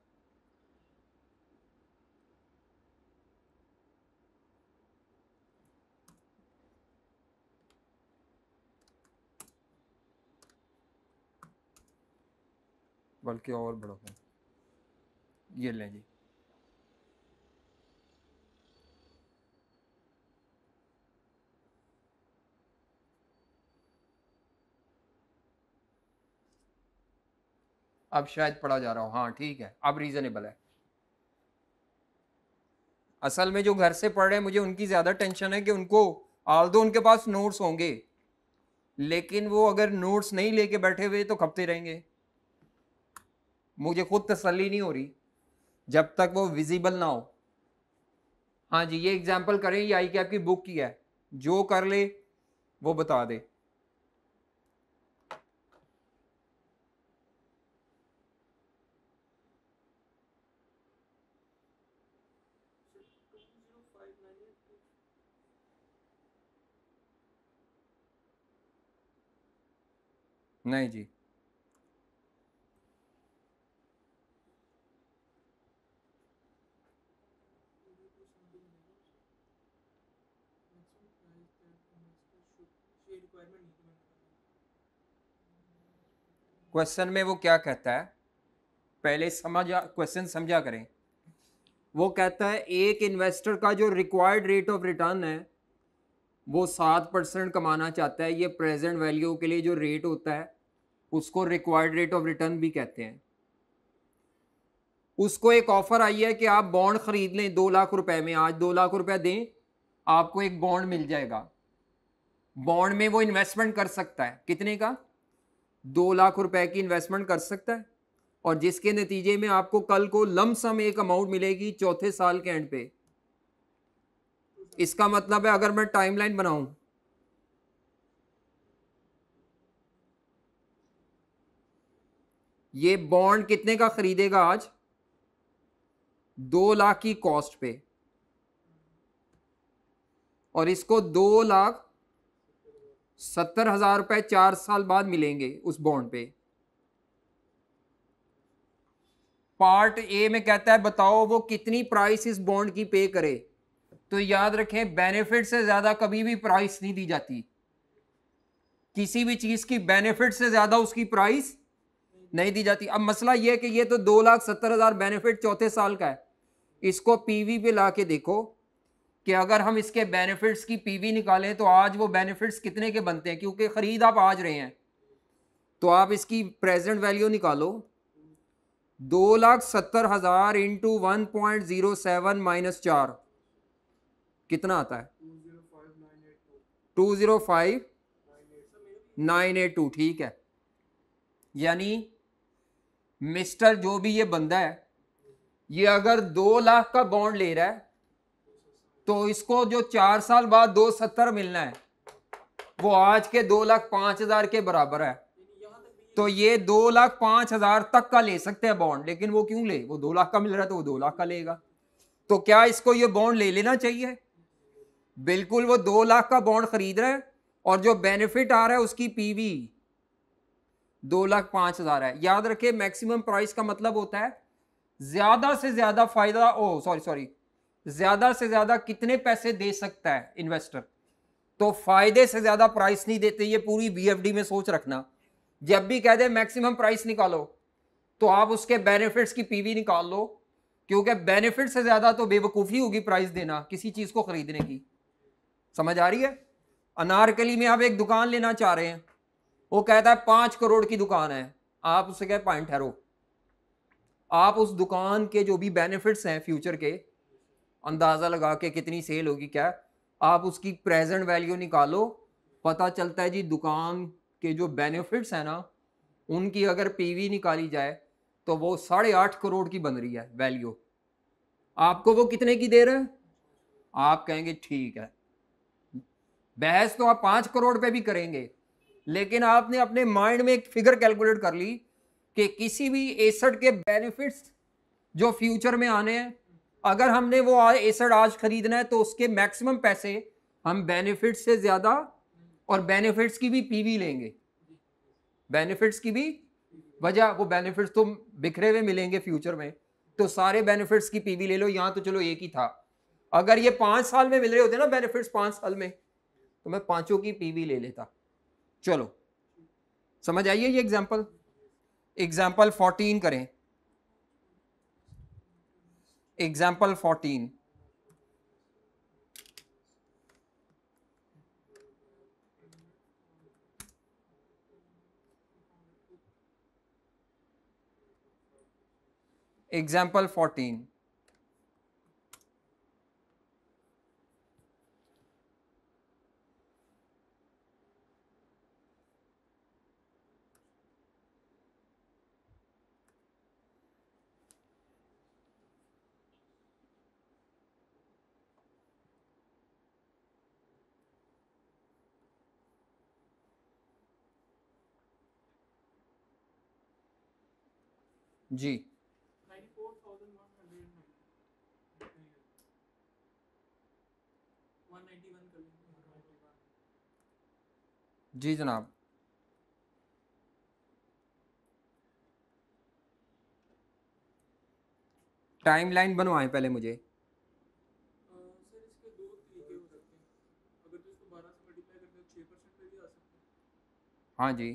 बल्कि और बड़ा ये लें जी अब शायद पढ़ा जा रहा हो हाँ ठीक है अब रीज़नेबल है असल में जो घर से पढ़ रहे हैं मुझे उनकी ज़्यादा टेंशन है कि उनको आल दो उनके पास नोट्स होंगे लेकिन वो अगर नोट्स नहीं लेके बैठे हुए तो खपते रहेंगे मुझे खुद तसल्ली नहीं हो रही जब तक वो विजिबल ना हो हाँ जी ये एग्जाम्पल करें ये आई कैप की बुक की है जो कर ले वो बता दे नहीं जी क्वेश्चन में वो क्या कहता है पहले समझा क्वेश्चन समझा करें वो कहता है एक इन्वेस्टर का जो रिक्वायर्ड रेट ऑफ रिटर्न है वो सात परसेंट कमाना चाहता है ये प्रेजेंट वैल्यू के लिए जो रेट होता है उसको रिक्वायर्ड रेट ऑफ रिटर्न भी कहते हैं उसको एक ऑफर आई है कि आप बॉन्ड खरीद लें दो लाख रुपए में आज दो लाख रुपए दें आपको एक बॉन्ड मिल जाएगा बॉन्ड में वो इन्वेस्टमेंट कर सकता है कितने का दो लाख रुपए की इन्वेस्टमेंट कर सकता है और जिसके नतीजे में आपको कल को लमसम एक अमाउंट मिलेगी चौथे साल के एंड पे इसका मतलब है अगर मैं टाइमलाइन बनाऊं ये बॉन्ड कितने का खरीदेगा आज दो लाख की कॉस्ट पे और इसको दो लाख सत्तर हजार रुपए चार साल बाद मिलेंगे उस बॉन्ड पे पार्ट ए में कहता है बताओ वो कितनी प्राइस इस बॉन्ड की पे करे तो याद रखें बेनिफिट से ज्यादा कभी भी प्राइस नहीं दी जाती किसी भी चीज की बेनिफिट से ज्यादा उसकी प्राइस नहीं दी जाती अब मसला ये है कि ये तो दो लाख सत्तर हज़ार बेनिफिट चौथे साल का है इसको पीवी पे ला के देखो कि अगर हम इसके बेनिफिट्स की पीवी निकालें तो आज वो बेनिफिट्स कितने के बनते हैं क्योंकि ख़रीद आप आज रहे हैं तो आप इसकी प्रेजेंट वैल्यू निकालो दो लाख सत्तर हज़ार into one point zero seven minus चार कितना आता है two zero five nine eight two ठीक है यानी मिस्टर जो भी ये बंदा है ये अगर दो लाख का बॉन्ड ले रहा है तो इसको जो चार साल बाद दो सत्तर मिलना है वो आज के दो लाख पांच हजार के बराबर है तो ये दो लाख पांच हजार तक का ले सकते हैं बॉन्ड लेकिन वो क्यों ले वो दो लाख का मिल रहा है तो वो दो लाख का लेगा तो क्या इसको ये बॉन्ड ले लेना चाहिए बिल्कुल वो दो लाख का बॉन्ड खरीद रहा है और जो बेनिफिट आ रहा है उसकी पीवी दो लाख पाँच हज़ार है याद रखे मैक्सिमम प्राइस का मतलब होता है ज़्यादा से ज़्यादा फ़ायदा ओ सॉरी सॉरी ज़्यादा से ज़्यादा कितने पैसे दे सकता है इन्वेस्टर तो फ़ायदे से ज़्यादा प्राइस नहीं देते ये पूरी बी में सोच रखना जब भी कह दे मैक्सिमम प्राइस निकालो तो आप उसके बेनिफिट्स की पीवी निकाल लो क्योंकि बेनिफिट से ज़्यादा तो बेवकूफ़ी होगी प्राइस देना किसी चीज़ को ख़रीदने की समझ आ रही है अनारकली में आप एक दुकान लेना चाह रहे हैं वो कहता है पांच करोड़ की दुकान है आप उससे कह पॉइंट ठहरो आप उस दुकान के जो भी बेनिफिट्स हैं फ्यूचर के अंदाज़ा लगा के कितनी सेल होगी क्या आप उसकी प्रेजेंट वैल्यू निकालो पता चलता है जी दुकान के जो बेनिफिट्स हैं ना उनकी अगर पीवी निकाली जाए तो वो साढ़े आठ करोड़ की बन रही है वैल्यू आपको वो कितने की दे रहे हैं आप कहेंगे ठीक है बहस तो आप पाँच करोड़ पे भी करेंगे लेकिन आपने अपने माइंड में एक फिगर कैलकुलेट कर ली कि किसी भी एसड के बेनिफिट्स जो फ्यूचर में आने हैं अगर हमने वो एसड आज खरीदना है तो उसके मैक्सिमम पैसे हम बेनिफिट से ज़्यादा और बेनिफिट्स की भी पीवी लेंगे बेनिफिट्स की भी वजह वो बेनिफिट्स तो बिखरे हुए मिलेंगे फ्यूचर में तो सारे बेनिफिट्स की पीवी ले लो यहाँ तो चलो एक ही था अगर ये पाँच साल में मिल रहे होते ना बेनिफिट्स पाँच साल में तो मैं पाँचों की पीवी ले लेता चलो समझ आइए ये एग्जाम्पल एग्जाम्पल फोर्टीन करें एग्जाम्पल फोर्टीन एग्जाम्पल फोर्टीन जी जी जनाब टाइम लाइन बनवाएं पहले मुझे तो हाँ जी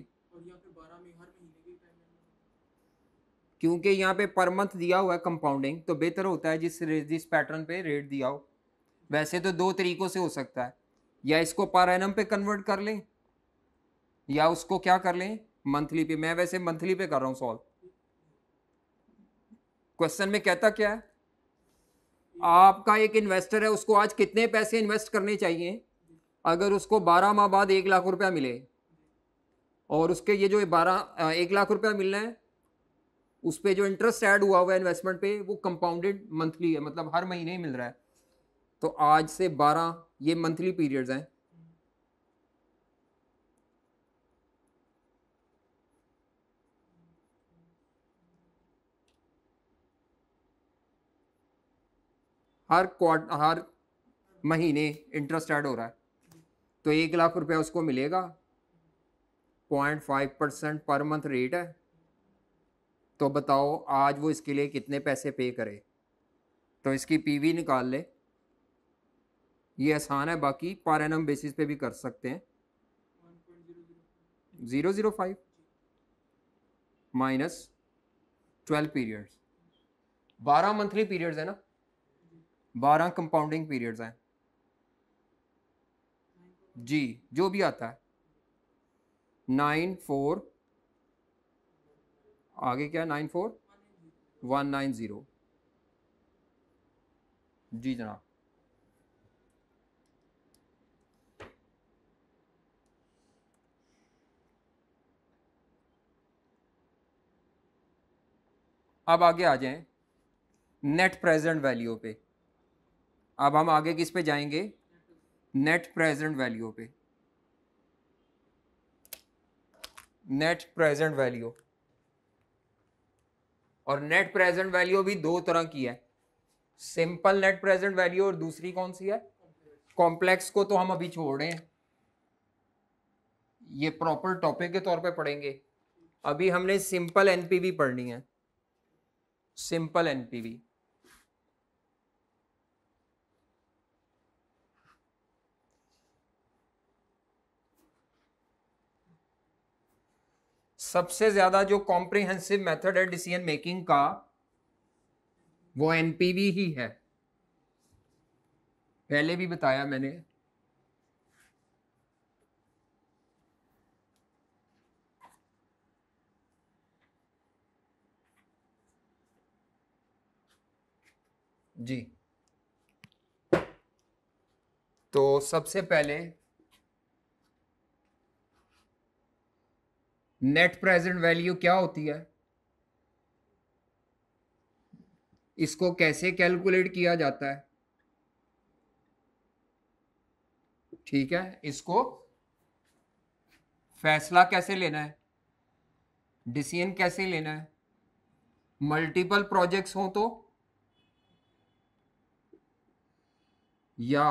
क्योंकि यहाँ पे पर मंथ दिया हुआ है कंपाउंडिंग तो बेहतर होता है जिस जिस पैटर्न पे रेट दिया हो वैसे तो दो तरीकों से हो सकता है या इसको पर एन पे कन्वर्ट कर लें या उसको क्या कर लें मंथली पे मैं वैसे मंथली पे कर रहा हूँ सॉल्व क्वेश्चन में कहता क्या है आपका एक इन्वेस्टर है उसको आज कितने पैसे इन्वेस्ट करने चाहिए अगर उसको बारह माह बाद एक लाख रुपया मिले और उसके ये जो बारह एक लाख रुपया मिलना है उस पर जो इंटरेस्ट ऐड हुआ हुआ है इन्वेस्टमेंट पे वो कंपाउंडेड मंथली है मतलब हर महीने ही मिल रहा है तो आज से बारह ये मंथली पीरियड्स हैं हर क्वार्ट हर महीने इंटरेस्ट ऐड हो रहा है तो एक लाख रुपया उसको मिलेगा point five percent per month rate है तो बताओ आज वो इसके लिए कितने पैसे पे करे तो इसकी पीवी निकाल ले ये आसान है बाकी पर एन बेसिस पे भी कर सकते हैं zero zero five minus twelve periods बारह मंथली पीरियड्स है ना बारह कंपाउंडिंग पीरियड्स हैं जी जो भी आता है नाइन फोर आगे क्या है nine four one nine zero जी जनाब अब आगे आ जाएं नेट प्रेजेंट वैल्यू पे अब हम आगे किस पे जाएंगे नेट प्रेजेंट वैल्यू पे नेट प्रेजेंट वैल्यू और नेट प्रेजेंट वैल्यू भी दो तरह की है सिंपल नेट प्रेजेंट वैल्यू और दूसरी कौन सी है कॉम्प्लेक्स को तो हम अभी छोड़ रहे हैं ये प्रॉपर टॉपिक के तौर पे पढ़ेंगे अभी हमने सिंपल एनपीवी पढ़नी है सिंपल एनपीवी सबसे ज्यादा जो कॉम्प्रिहेंसिव मेथड है डिसीजन मेकिंग का वो एनपीवी ही है पहले भी बताया मैंने जी तो सबसे पहले नेट प्रेजेंट वैल्यू क्या होती है इसको कैसे कैलकुलेट किया जाता है ठीक है इसको फैसला कैसे लेना है डिसीजन कैसे लेना है मल्टीपल प्रोजेक्ट्स तो? हो तो या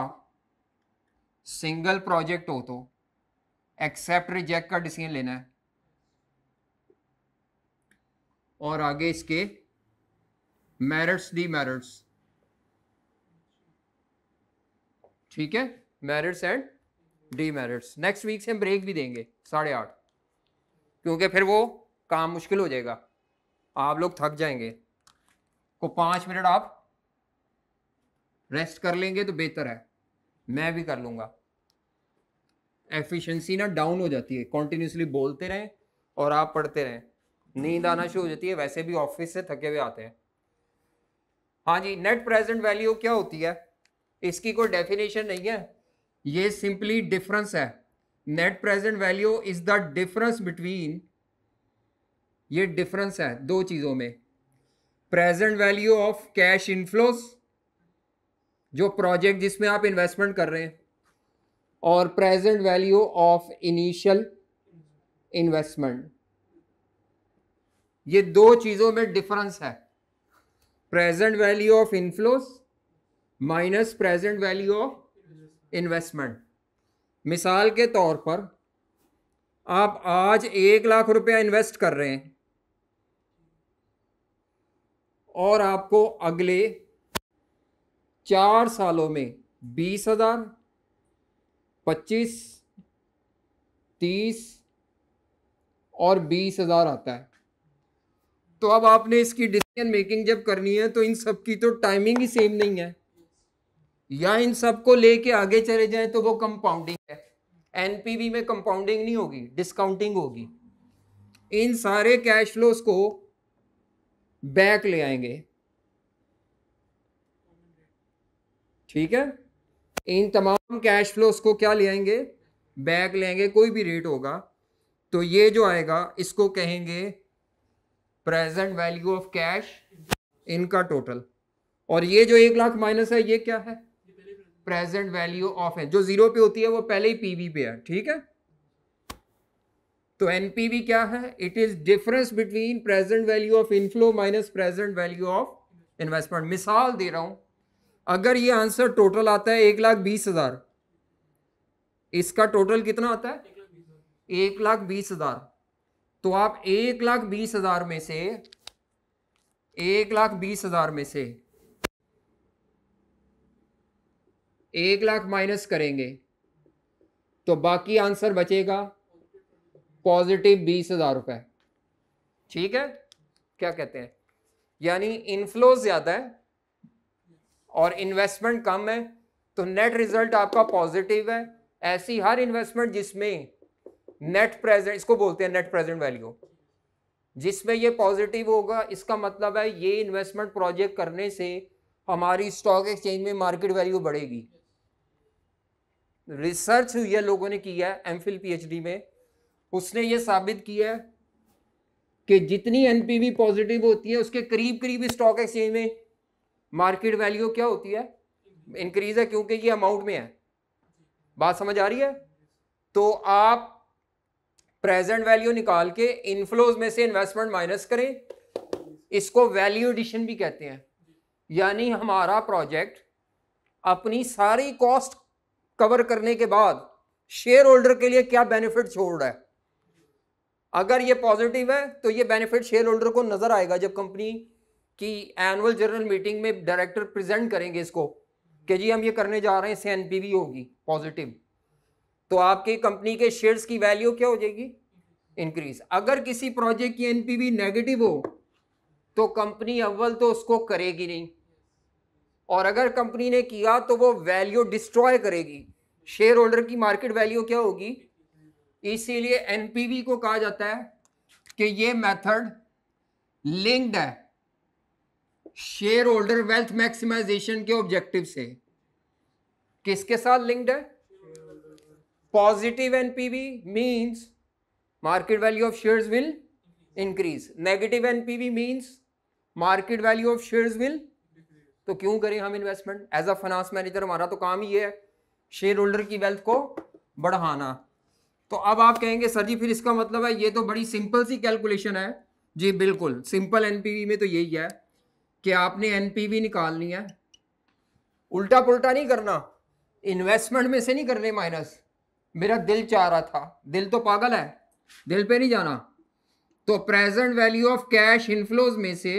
सिंगल प्रोजेक्ट हो तो एक्सेप्ट रिजेक्ट का डिसीजन लेना है और आगे इसके मेरिट्स डी मेरिट्स ठीक है merits and demerits next week से हम ब्रेक भी देंगे साढ़े आठ क्योंकि फिर वो काम मुश्किल हो जाएगा आप लोग थक जाएंगे को पाँच मिनट आप रेस्ट कर लेंगे तो बेहतर है मैं भी कर लूँगा एफिशिएंसी ना डाउन हो जाती है कॉन्टीन्यूसली बोलते रहें और आप पढ़ते रहें नींद आना शुरू हो जाती है वैसे भी ऑफिस से थके हुए आते हैं हाँ जी नेट प्रेजेंट वैल्यू क्या होती है इसकी कोई डेफिनेशन नहीं है ये सिंपली डिफरेंस है net present value is the difference between ये डिफरेंस है दो चीज़ों में present value of cash inflows जो प्रोजेक्ट जिसमें आप इन्वेस्टमेंट कर रहे हैं और present value of initial investment ये दो चीज़ों में डिफरेंस है present value of inflows minus present value of investment मिसाल के तौर पर आप आज एक लाख रुपया इन्वेस्ट कर रहे हैं और आपको अगले चार सालों में बीस हजार पच्चीस तीस और बीस हजार आता है तो अब आपने इसकी डिसीजन मेकिंग जब करनी है तो इन सब की तो टाइमिंग ही सेम नहीं है या इन सब को लेके आगे चले जाएं तो वो कंपाउंडिंग है एनपीवी में कंपाउंडिंग नहीं होगी डिस्काउंटिंग होगी इन सारे कैश फ्लोज को बैक ले आएंगे ठीक है इन तमाम कैश फ्लोस को क्या ले आएंगे बैक ले कोई भी रेट होगा तो ये जो आएगा इसको कहेंगे प्रेजेंट वैल्यू ऑफ कैश इनका टोटल और ये जो एक लाख माइनस है ये क्या है प्रेजेंट वैल्यू ऑफ है जो जीरो पे होती है वो पहले ही पीवी पे है ठीक है तो एनपीवी क्या है it is difference between present value of inflow minus present value of investment मिसाल दे रहा हूं अगर ये आंसर टोटल आता है एक लाख बीस हजार इसका टोटल कितना आता है एक लाख बीस हजार तो आप एक लाख बीस हजार में से एक लाख बीस हजार में से एक लाख माइनस करेंगे तो बाकी आंसर बचेगा पॉजिटिव बीस हजार रुपए ठीक है क्या कहते हैं यानी इनफ्लो ज्यादा है और इन्वेस्टमेंट कम है तो नेट रिजल्ट आपका पॉजिटिव है ऐसी हर इन्वेस्टमेंट जिसमें नेट प्रेजेंट इसको बोलते हैं नेट प्रेजेंट वैल्यू जिसमें ये पॉजिटिव होगा इसका मतलब है ये इन्वेस्टमेंट प्रोजेक्ट करने से हमारी स्टॉक एक्सचेंज में मार्केट वैल्यू बढ़ेगी रिसर्च हुई है लोगों ने किया है एम फिल में उसने ये साबित किया है कि जितनी एनपीवी पॉजिटिव होती है उसके करीब करीब स्टॉक एक्सचेंज में मार्केट वैल्यू क्या होती है इंक्रीज है क्योंकि ये अमाउंट में है बात समझ आ रही है तो आप प्रेजेंट वैल्यू निकाल के इनफ्लोज में से इन्वेस्टमेंट माइनस करें इसको वैल्यू एडिशन भी कहते हैं यानी हमारा प्रोजेक्ट अपनी सारी कॉस्ट कवर करने के बाद शेयर होल्डर के लिए क्या बेनिफिट छोड़ रहा है अगर ये पॉजिटिव है तो ये बेनिफिट शेयर होल्डर को नजर आएगा जब कंपनी की एनुअल जनरल मीटिंग में डायरेक्टर प्रेजेंट करेंगे इसको कि जी हम ये करने जा रहे हैं सी एनपीवी होगी पॉजिटिव तो आपकी कंपनी के शेयर्स की वैल्यू क्या हो जाएगी इंक्रीज अगर किसी प्रोजेक्ट की एनपीवी नेगेटिव हो तो कंपनी अव्वल तो उसको करेगी नहीं और अगर कंपनी ने किया तो वो वैल्यू डिस्ट्रॉय करेगी शेयर होल्डर की मार्केट वैल्यू क्या होगी इसीलिए एनपीवी को कहा जाता है कि ये मेथड लिंक्ड है शेयर होल्डर वेल्थ मैक्सिमाइजेशन के ऑब्जेक्टिव से किसके साथ लिंक्ड है means market value of share will increase negative N P V means market value of share will तो क्यों करें हम investment as a finance manager हमारा तो काम ही है शेयर होल्डर की वेल्थ को बढ़ाना तो अब आप कहेंगे सर जी फिर इसका मतलब है ये तो बड़ी सिंपल सी कैलकुलेशन है जी बिल्कुल सिंपल एनपीवी में तो यही है कि आपने एनपीवी निकालनी है उल्टा पुल्टा नहीं करना इन्वेस्टमेंट में से नहीं करने माइनस मेरा दिल चाह रहा था दिल तो पागल है दिल पे नहीं जाना तो present value of cash inflows में से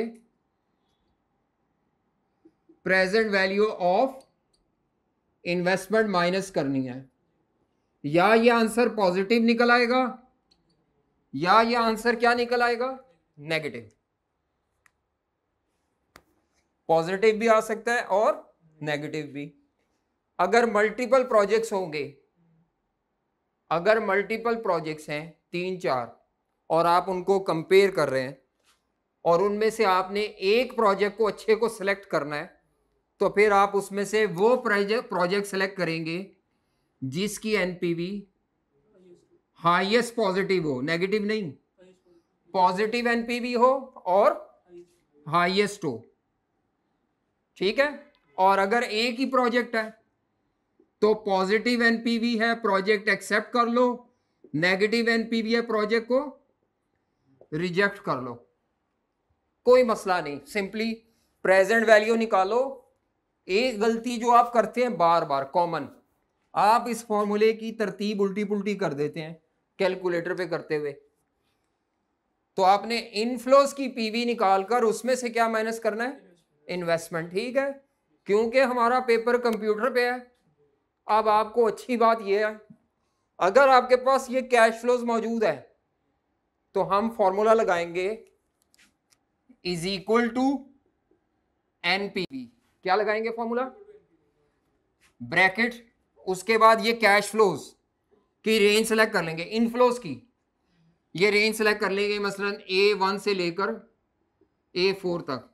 present value of investment minus करनी है या ये आंसर पॉजिटिव निकल आएगा या ये आंसर क्या निकल आएगा नेगेटिव पॉजिटिव भी आ सकता है और नेगेटिव भी अगर मल्टीपल प्रोजेक्ट्स होंगे अगर मल्टीपल प्रोजेक्ट्स हैं तीन चार और आप उनको कंपेयर कर रहे हैं और उनमें से आपने एक प्रोजेक्ट को अच्छे को सिलेक्ट करना है तो फिर आप उसमें से वो प्रोजेक्ट प्रोजेक्ट सेलेक्ट करेंगे जिसकी एनपीवी हाईएस्ट पॉजिटिव हो नेगेटिव नहीं पॉजिटिव एनपीवी हो और हाईएस्ट हो ठीक है और अगर एक ही प्रोजेक्ट है तो पॉजिटिव एनपीवी है प्रोजेक्ट एक्सेप्ट कर लो नेगेटिव एनपीवी है प्रोजेक्ट को रिजेक्ट कर लो कोई मसला नहीं सिंपली प्रेजेंट वैल्यू निकालो एक गलती जो आप करते हैं बार बार कॉमन आप इस फॉर्मूले की तरतीब उल्टी पुल्टी कर देते हैं कैलकुलेटर पे करते हुए तो आपने इनफ्लोस की पीवी निकालकर उसमें से क्या माइनस करना है इन्वेस्टमेंट ठीक है क्योंकि हमारा पेपर कंप्यूटर पे है अब आपको अच्छी बात यह है अगर आपके पास ये कैश फ्लोज मौजूद है तो हम फॉर्मूला लगाएंगे इज इक्वल टू एन क्या लगाएंगे फॉर्मूला ब्रैकेट उसके बाद ये कैश फ्लोज की रेंज सेलेक्ट कर लेंगे इन फ्लोज की ये रेंज सेलेक्ट कर लेंगे मसलन ए वन से लेकर ए फोर तक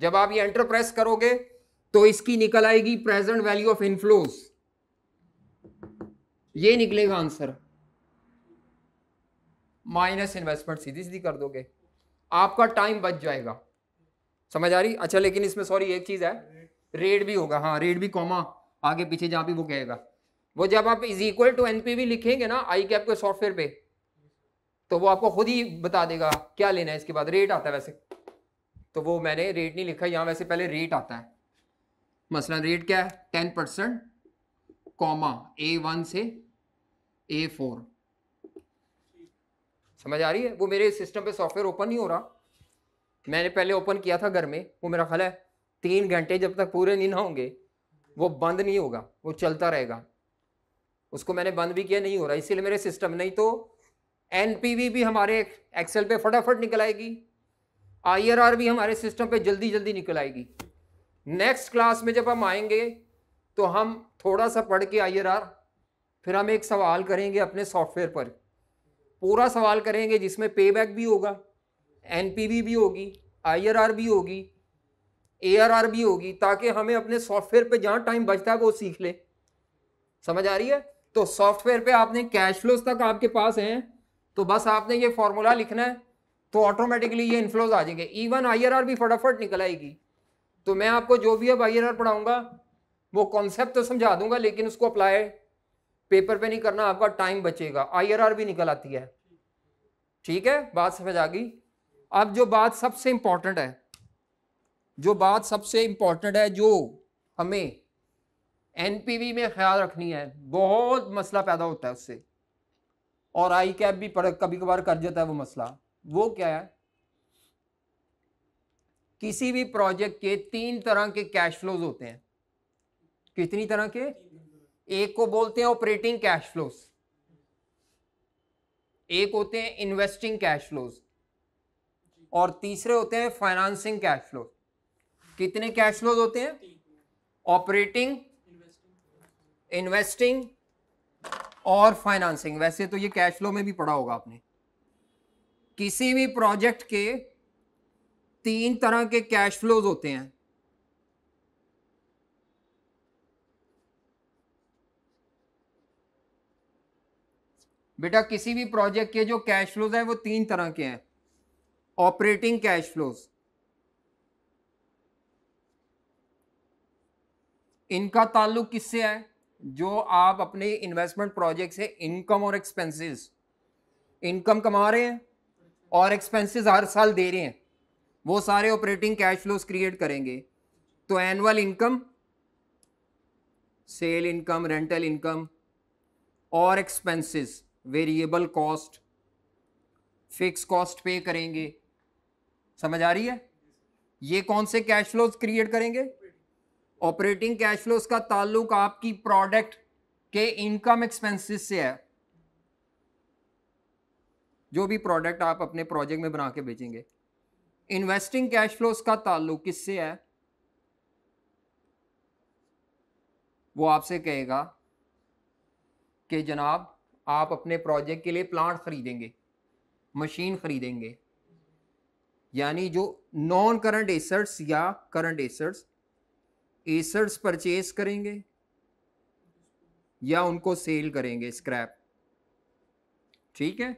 जब आप ये एंटर प्रेस करोगे तो इसकी निकल आएगी प्रेजेंट वैल्यू ऑफ इनफ्लोज ये निकलेगा आंसर माइनस इन्वेस्टमेंट सीधी सीधी कर दोगे आपका टाइम बच जाएगा समझ आ रही अच्छा लेकिन इसमें सॉरी एक चीज है रेट भी होगा हाँ रेट भी कॉमा आगे पीछे जहां भी वो कहेगा वो जब आप इज इक्वल टू एनपीवी लिखेंगे ना आई कैप के सॉफ्टवेयर पे तो वो आपको खुद ही बता देगा क्या लेना है इसके बाद रेट आता है वैसे तो वो मैंने रेट नहीं लिखा यहाँ वैसे पहले रेट आता है मसला रेट क्या है ten percent comma A one से ए फोर समझ आ रही है वो मेरे सिस्टम पे सॉफ्टवेयर ओपन नहीं हो रहा मैंने पहले ओपन किया था घर में वो मेरा ख्याल है तीन घंटे जब तक पूरे नहीं ना होंगे वो बंद नहीं होगा वो चलता रहेगा उसको मैंने बंद भी किया नहीं हो रहा इसीलिए मेरे सिस्टम नहीं तो एन भी हमारे एक्सेल पे फटाफट निकल आएगी आई भी हमारे सिस्टम पे जल्दी जल्दी निकल आएगी नेक्स्ट क्लास में जब हम आएंगे तो हम थोड़ा सा पढ़ के आई फिर हम एक सवाल करेंगे अपने सॉफ्टवेयर पर पूरा सवाल करेंगे जिसमें पे बैक भी होगा एन भी होगी आई भी होगी ए भी होगी ताकि हमें अपने सॉफ्टवेयर पे जहाँ टाइम बचता है वो सीख ले समझ आ रही है तो सॉफ्टवेयर पे आपने कैश फ्लोज तक आपके पास हैं तो बस आपने ये फॉर्मूला लिखना है तो ऑटोमेटिकली ये इनफ्लोज आ जाएंगे इवन आई भी फटाफट निकल आएगी तो मैं आपको जो भी अब आई पढ़ाऊंगा वो कॉन्सेप्ट तो समझा दूंगा लेकिन उसको अप्लाई पेपर पे नहीं करना आपका टाइम बचेगा आईआरआर भी निकल आती है ठीक है बात समझ आ गई अब जो बात सबसे इम्पॉर्टेंट है जो बात सबसे इम्पॉर्टेंट है जो हमें एनपीवी में ख्याल रखनी है बहुत मसला पैदा होता है उससे और आई कैब भी कभी कभार कर जाता है वो मसला वो क्या है किसी भी प्रोजेक्ट के तीन तरह के कैश फ्लोज होते हैं कितनी तरह के एक को बोलते हैं ऑपरेटिंग कैश फ्लोज एक होते हैं इन्वेस्टिंग कैश फ्लोज और तीसरे होते हैं फाइनेंसिंग कैश फ्लो कितने कैश फ्लोज होते हैं ऑपरेटिंग इन्वेस्टिंग और फाइनेंसिंग वैसे तो ये कैश फ्लो में भी पढ़ा होगा आपने किसी भी प्रोजेक्ट के तीन तरह के कैश फ्लोज होते हैं बेटा किसी भी प्रोजेक्ट के जो कैश फ्लोज हैं वो तीन तरह के हैं ऑपरेटिंग कैश फ्लोज इनका ताल्लुक किससे है जो आप अपने इन्वेस्टमेंट प्रोजेक्ट से इनकम और एक्सपेंसेस इनकम कमा रहे हैं और एक्सपेंसेस हर साल दे रहे हैं वो सारे ऑपरेटिंग कैश फ्लोज क्रिएट करेंगे तो annual income sale income rental income और expenses variable cost fix cost pay करेंगे समझ आ रही है ये कौन से कैश फ्लोज क्रिएट करेंगे ऑपरेटिंग कैश फ्लोज का ताल्लुक आपकी प्रोडक्ट के इनकम एक्सपेंसेस से है जो भी प्रोडक्ट आप अपने प्रोजेक्ट में बना के बेचेंगे इन्वेस्टिंग कैश फ्लोस का ताल्लुक किससे है वो आपसे कहेगा कि जनाब आप अपने प्रोजेक्ट के लिए प्लांट खरीदेंगे मशीन खरीदेंगे यानी जो नॉन करंट एसर्ट्स या करंट एसर्ट्स एसर्ट्स परचेज करेंगे या उनको सेल करेंगे स्क्रैप ठीक है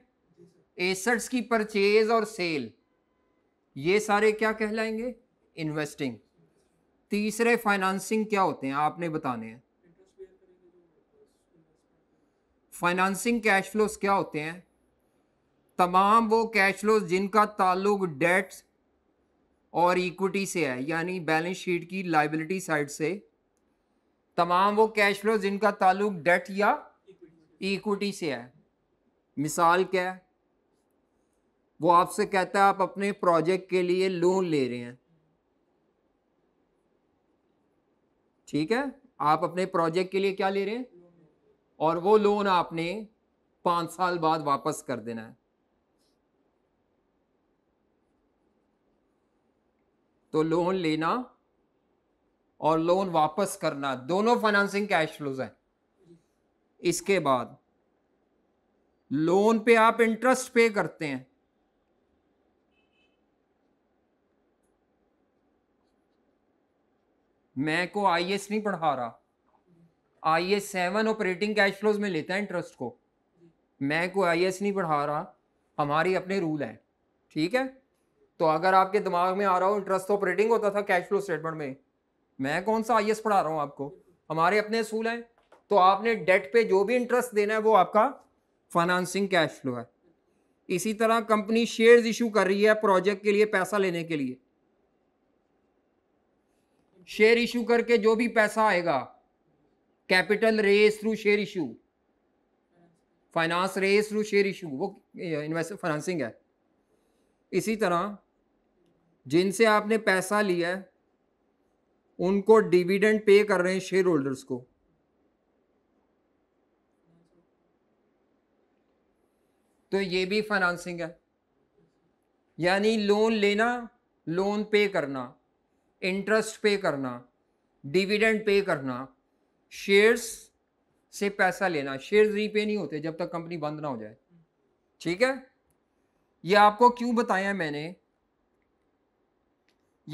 एसर्ट्स की परचेज और सेल ये सारे क्या कहलाएंगे इन्वेस्टिंग तीसरे फाइनेंसिंग क्या होते हैं आपने बताने हैं फाइनेंसिंग कैश फ्लोज क्या होते हैं तमाम वो कैश फ्लोज जिनका ताल्लुक डेट और इक्विटी से है यानी बैलेंस शीट की लाइबिलिटी साइड से तमाम वो कैश फ्लो जिनका ताल्लुक डेट या इक्विटी से है मिसाल क्या है वो आपसे कहता है आप अपने प्रोजेक्ट के लिए लोन ले रहे हैं ठीक है आप अपने प्रोजेक्ट के लिए क्या ले रहे हैं और वो लोन आपने पांच साल बाद वापस कर देना है तो लोन लेना और लोन वापस करना दोनों फाइनेंसिंग कैश फ्लोज हैं इसके बाद लोन पे आप इंटरेस्ट पे करते हैं मैं को आई नहीं पढ़ा रहा I S seven operating cash flows में लेता है इंटरेस्ट को मैं को आई नहीं पढ़ा रहा हमारी अपने रूल हैं ठीक है तो अगर आपके दिमाग में आ रहा हो इंटरेस्ट ऑपरेटिंग होता था कैश फ्लो स्टेटमेंट में मैं कौन सा आई पढ़ा रहा हूँ आपको हमारे अपने असूल हैं तो आपने डेट पे जो भी इंटरेस्ट देना है वो आपका फाइनेंसिंग कैश फ्लो है इसी तरह कंपनी शेयर्स इशू कर रही है प्रोजेक्ट के लिए पैसा लेने के लिए शेयर इशू करके जो भी पैसा आएगा capital raise through share issue finance raise through share issue वो इन्वेस्ट फाइनेंसिंग है इसी तरह जिनसे आपने पैसा लिया है उनको डिविडेंड पे कर रहे हैं शेयर होल्डर्स को तो ये भी फाइनेंसिंग है यानी लोन लेना लोन पे करना इंटरेस्ट पे करना डिविडेंड पे करना शेयर्स से पैसा लेना शेयर्स रीपे नहीं होते जब तक कंपनी बंद ना हो जाए ठीक है ये आपको क्यों बताया मैंने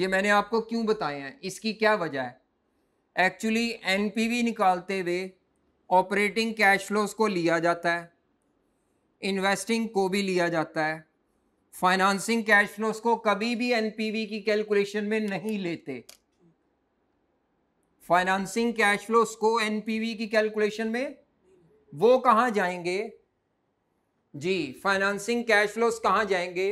ये मैंने आपको क्यों बताया है इसकी क्या वजह है एक्चुअली एनपीवी निकालते हुए ऑपरेटिंग कैश फ्लोस को लिया जाता है इन्वेस्टिंग को भी लिया जाता है फाइनेंसिंग कैश फ्लोस को कभी भी एनपीवी की कैलकुलेशन में नहीं लेते फाइनेंसिंग कैश फ्लोस को एनपीवी की कैलकुलेशन में वो कहां जाएंगे जी फाइनेंसिंग कैश फ्लोस कहां जाएंगे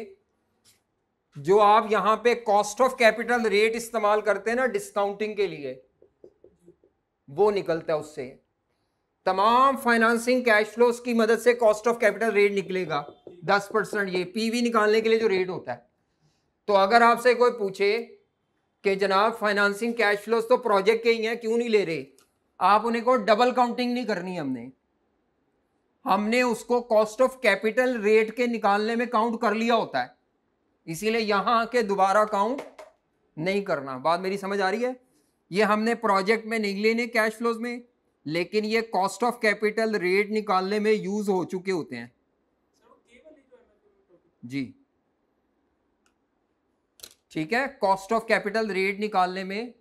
जो आप यहां पे कॉस्ट ऑफ कैपिटल रेट इस्तेमाल करते हैं ना डिस्काउंटिंग के लिए वो निकलता है उससे तमाम फाइनेंसिंग कैश फ्लोज की मदद से कॉस्ट ऑफ कैपिटल रेट निकलेगा दस परसेंट ये पीवी निकालने के लिए जो रेट होता है तो अगर आपसे कोई पूछे कि जनाब फाइनेंसिंग कैश फ्लोज तो प्रोजेक्ट के ही हैं क्यों नहीं ले रहे आप उन्हें को डबल काउंटिंग नहीं करनी हमने हमने उसको कॉस्ट ऑफ कैपिटल रेट के निकालने में काउंट कर लिया होता है इसीलिए यहां आके दोबारा काउंट नहीं करना बात मेरी समझ आ रही है ये हमने प्रोजेक्ट में नहीं लेने कैश फ्लोज में लेकिन ये कॉस्ट ऑफ कैपिटल रेट निकालने में यूज हो चुके होते हैं जी ठीक है कॉस्ट ऑफ कैपिटल रेट निकालने में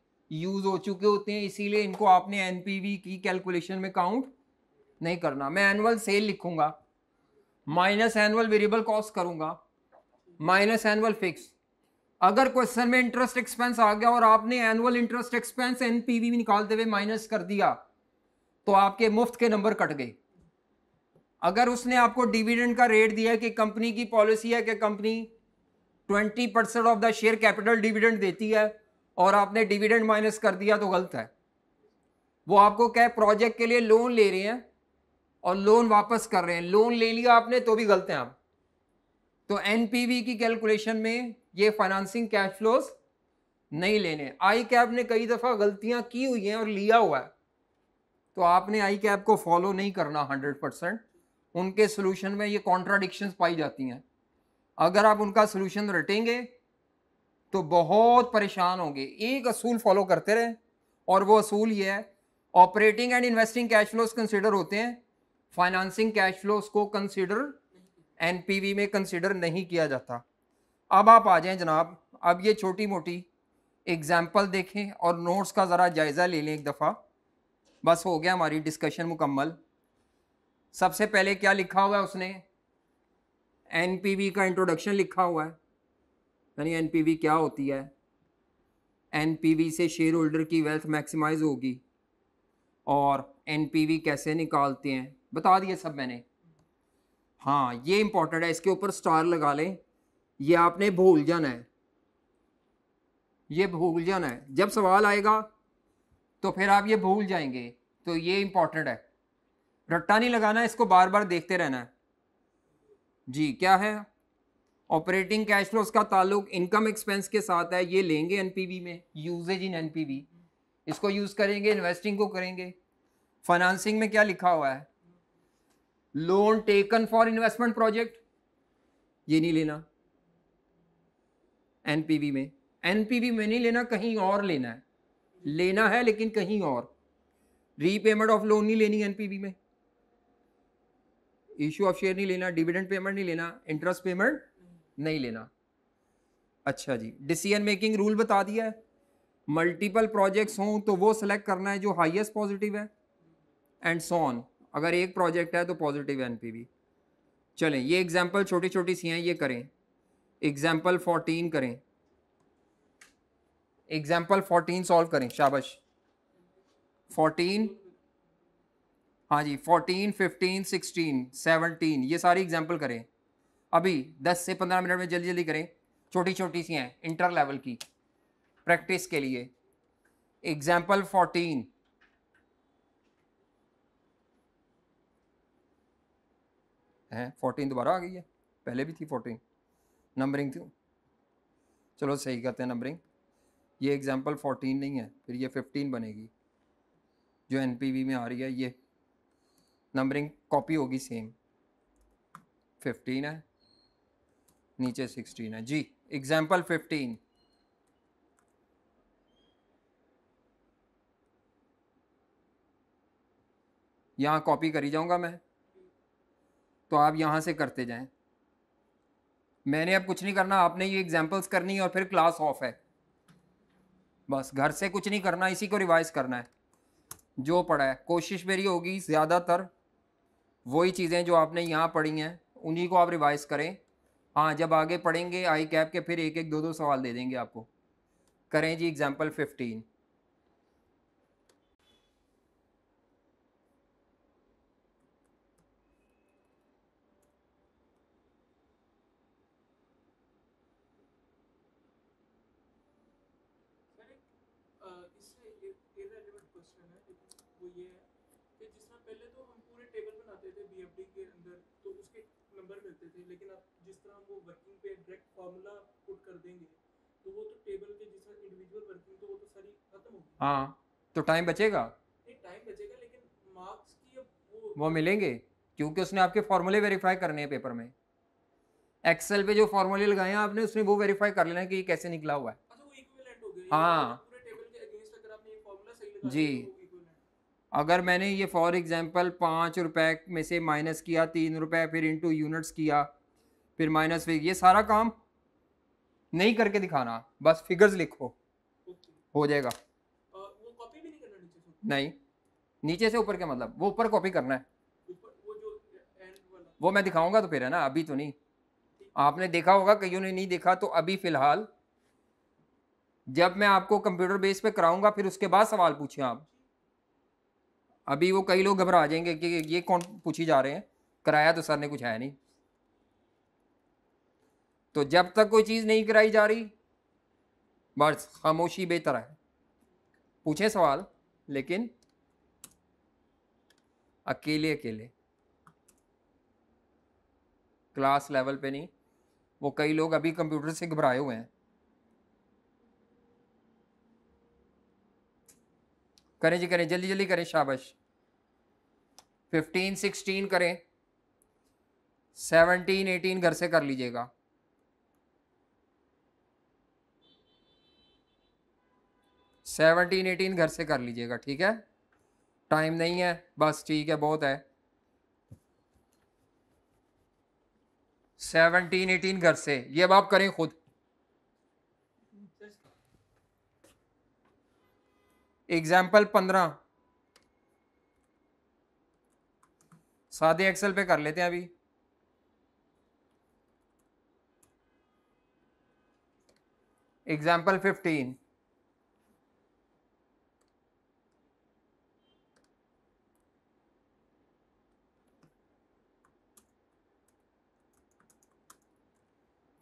यूज हो चुके होते हैं इसीलिए इनको आपने एनपीवी की कैलकुलेशन में काउंट नहीं करना मैं एनुअल सेल लिखूंगा माइनस एनुअल वेरिएबल कॉस्ट करूंगा माइनस एनुअल फिक्स अगर क्वेश्चन में इंटरेस्ट एक्सपेंस आ गया और आपने एनुअल इंटरेस्ट एक्सपेंस एनपीवी निकालते हुए माइनस कर दिया तो आपके मुफ्त के नंबर कट गए अगर उसने आपको डिविडेंड का रेट दिया कि कंपनी की पॉलिसी है कि company 20 percent of the share capital dividend देती है और आपने डिविडेंड माइनस कर दिया तो गलत है वो आपको क्या प्रोजेक्ट के लिए लोन ले रहे हैं और लोन वापस कर रहे हैं लोन ले लिया आपने तो भी गलत हैं आप तो एनपीवी की कैलकुलेशन में ये फाइनेंसिंग कैश फ्लोज नहीं लेने आई कैप ने कई दफ़ा गलतियां की हुई हैं और लिया हुआ है तो आपने आई कैप को फॉलो नहीं करना हंड्रेड परसेंट उनके सोल्यूशन में ये कॉन्ट्राडिक्शंस पाई जाती हैं अगर आप उनका सोल्यूशन रटेंगे तो बहुत परेशान होंगे एक असूल फॉलो करते रहे और वो असूल ये है operating and investing cash flows consider होते हैं फाइनेंसिंग कैश फ्लोज को कंसिडर एन में कंसिडर नहीं किया जाता अब आप आ जाएं जनाब अब ये छोटी मोटी एग्जाम्पल देखें और नोट्स का ज़रा जायज़ा ले लें एक दफ़ा बस हो गया हमारी डिस्कशन मुकम्मल सबसे पहले क्या लिखा हुआ है उसने एन का इंट्रोडक्शन लिखा हुआ है यानी एन क्या होती है एन से शेयर होल्डर की वेल्थ मैक्सिमाइज होगी और एन कैसे निकालते हैं बता दिए सब मैंने हाँ ये इंपॉर्टेंट है इसके ऊपर स्टार लगा लें ये आपने भूल जाना है ये भूल जाना है जब सवाल आएगा तो फिर आप ये भूल जाएंगे तो ये इंपॉर्टेंट है रट्टा नहीं लगाना इसको बार बार देखते रहना है जी क्या है ऑपरेटिंग कैश फ्लो उसका ताल्लुक इनकम एक्सपेंस के साथ है ये लेंगे एनपीवी में यूजेज इन एनपीवी इसको यूज़ करेंगे इन्वेस्टिंग को करेंगे फाइनेंसिंग में क्या लिखा हुआ है loan taken for investment project ये नहीं लेना एनपीवी में एनपीवी में नहीं लेना कहीं और लेना है लेना है लेकिन कहीं और रीपेमेंट ऑफ लोन नहीं लेनी एनपीबी में इश्यू ऑफ शेयर नहीं लेना डिविडेंड पेमेंट नहीं लेना इंटरेस्ट पेमेंट नहीं लेना अच्छा जी डिसीजन मेकिंग रूल बता दिया है मल्टीपल प्रोजेक्ट्स हों तो वो सिलेक्ट करना है जो हाईएस्ट पॉजिटिव है एंड सोन अगर एक प्रोजेक्ट है तो पॉजिटिव एन पी चलें ये एग्जाम्पल छोटी छोटी सी हैं ये करें एग्जाम्पल फोर्टीन करें एग्जाम्पल फोर्टीन सॉल्व करें शाबाश फोर्टीन हाँ जी फोर्टीन फिफ्टीन सिक्सटीन सेवनटीन ये सारी एग्जाम्पल करें अभी दस से पंद्रह मिनट में जल्दी जल्दी करें छोटी छोटी सी हैं इंटर लेवल की प्रैक्टिस के लिए एग्जाम्पल फोर्टीन हैं फोर्टीन दोबारा आ गई है पहले भी थी फोर्टीन नंबरिंग थी चलो सही करते हैं नंबरिंग ये एग्ज़ाम्पल फोर्टीन नहीं है फिर ये फिफ्टीन बनेगी जो एन में आ रही है ये नंबरिंग कॉपी होगी सेम फिफ्टीन है नीचे सिक्सटीन है जी एग्ज़ाम्पल फिफ्टीन यहाँ कॉपी करी जाऊँगा मैं तो आप यहाँ से करते जाएं मैंने अब कुछ नहीं करना आपने ये एग्जाम्पल्स करनी है और फिर क्लास ऑफ है बस घर से कुछ नहीं करना इसी को रिवाइज करना है जो पढ़ा है कोशिश मेरी होगी ज़्यादातर वही चीज़ें जो आपने यहाँ पढ़ी हैं उन्हीं को आप रिवाइज करें हाँ जब आगे पढ़ेंगे आई कैप के फिर एक एक दो दो सवाल दे देंगे आपको करें जी एग्ज़ाम्पल फिफ्टीन लेकिन आप जिस तरह वो वर्किंग पे डायरेक्ट फार्मूला पुट कर देंगे तो वो तो टेबल के जिस इंडिविजुअल वर्किंग तो वो तो सारी खत्म होगी हाँ तो टाइम बचेगा नहीं टाइम बचेगा लेकिन मार्क्स की अब वो वो मिलेंगे क्योंकि उसने आपके फॉर्मूले वेरीफाई करने हैं पेपर में एक्सेल पे जो फॉर्मूले लगाए हैं आपने उसने वो वेरीफाई कर लेना है कि ये कैसे निकला हुआ है अच्छा, हाँ जी तो अगर मैंने ये फॉर एग्जांपल पाँच रुपए में से माइनस किया तीन रुपए फिर इनटू यूनिट्स किया फिर माइनस वे ये सारा काम नहीं करके दिखाना बस फिगर्स लिखो हो जाएगा नहीं, नहीं नीचे से ऊपर क्या मतलब वो ऊपर कॉपी करना है वो, वो मैं दिखाऊंगा तो फिर है ना अभी तो नहीं आपने देखा होगा कईयों ने नहीं देखा तो अभी फिलहाल जब मैं आपको कंप्यूटर बेस पे कराऊंगा फिर उसके बाद सवाल पूछें आप अभी वो कई लोग घबरा जाएंगे कि ये कौन पूछी जा रहे हैं कराया तो सर ने कुछ है नहीं तो जब तक कोई चीज़ नहीं कराई जा रही बस खामोशी बेहतर है पूछे सवाल लेकिन अकेले अकेले क्लास लेवल पे नहीं वो कई लोग अभी कंप्यूटर से घबराए हुए हैं करें जी करें जल्दी जल्दी करें शाबाश फिफ्टीन सिक्सटीन करें सेवनटीन एटीन घर से कर लीजिएगा सेवनटीन एटीन घर से कर लीजिएगा ठीक है टाइम नहीं है बस ठीक है बहुत है सेवनटीन एटीन घर से ये अब आप करें खुद एग्जाम्पल पंद्रह सादे एक्सेल पे कर लेते हैं अभी एग्जाम्पल फिफ्टीन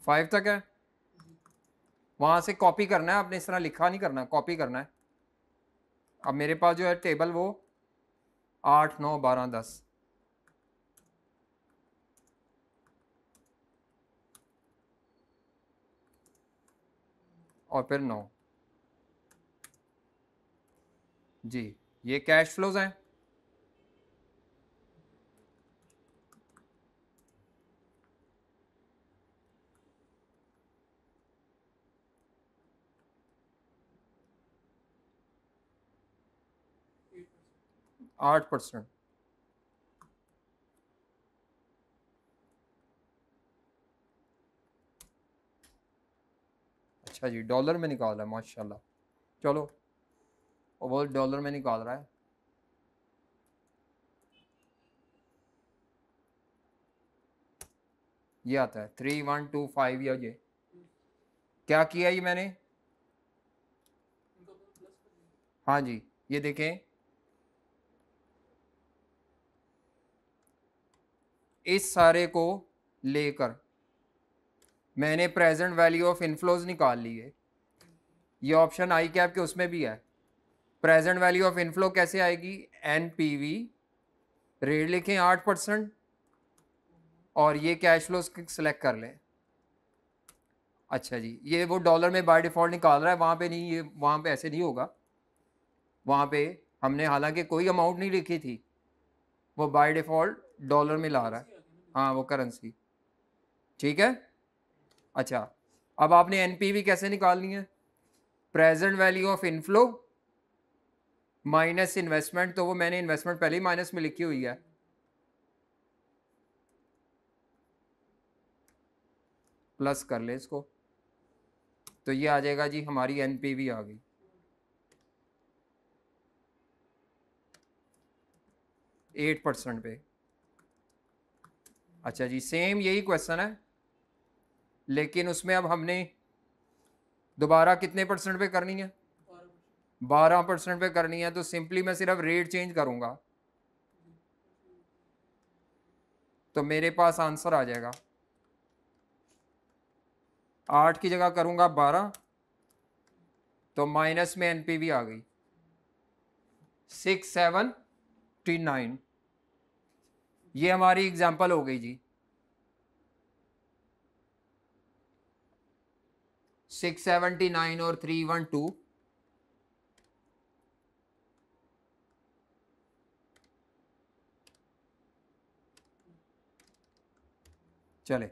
फाइव तक है वहाँ से कॉपी करना है आपने इस तरह लिखा नहीं करना कॉपी करना है अब मेरे पास जो है टेबल वो आठ नौ बारह दस और फिर नौ जी ये कैश फ्लोज हैं आठ परसेंट अच्छा जी डॉलर में निकाल रहा है माशाल्लाह चलो और डॉलर में निकाल रहा है ये आता है थ्री वन टू फाइव या ये क्या किया ये मैंने हाँ जी ये देखें इस सारे को लेकर मैंने प्रेजेंट वैल्यू ऑफ इनफ्लोज निकाल ली है ये ऑप्शन आई कैप के उसमें भी है प्रेजेंट वैल्यू ऑफ इनफ्लो कैसे आएगी एन पी वी रेट लिखें आठ परसेंट और ये कैश फ्लो सेलेक्ट कर लें अच्छा जी ये वो डॉलर में बाय डिफ़ॉल्ट निकाल रहा है वहाँ पे नहीं ये वहाँ पे ऐसे नहीं होगा वहाँ पे हमने हालांकि कोई अमाउंट नहीं लिखी थी वो बाय डिफ़ॉल्ट डॉलर में ला रहा है हाँ वो करेंसी ठीक है अच्छा अब आपने एनपीवी कैसे निकालनी है present value of inflow minus investment तो वो मैंने इन्वेस्टमेंट पहले ही माइनस में लिखी हुई है प्लस कर ले इसको तो ये आ जाएगा जी हमारी वी आ गई एट परसेंट पे अच्छा जी सेम यही क्वेश्चन है लेकिन उसमें अब हमने दोबारा कितने परसेंट पे करनी है बारह परसेंट पे करनी है तो सिंपली मैं सिर्फ रेट चेंज करूँगा तो मेरे पास आंसर आ जाएगा आठ की जगह करूँगा बारह तो माइनस में एनपीवी आ गई सिक्स सेवन टी नाइन ये हमारी एग्ज़ाम्पल हो गई जी सिक्स सेवेंटी नाइन और थ्री वन टू चले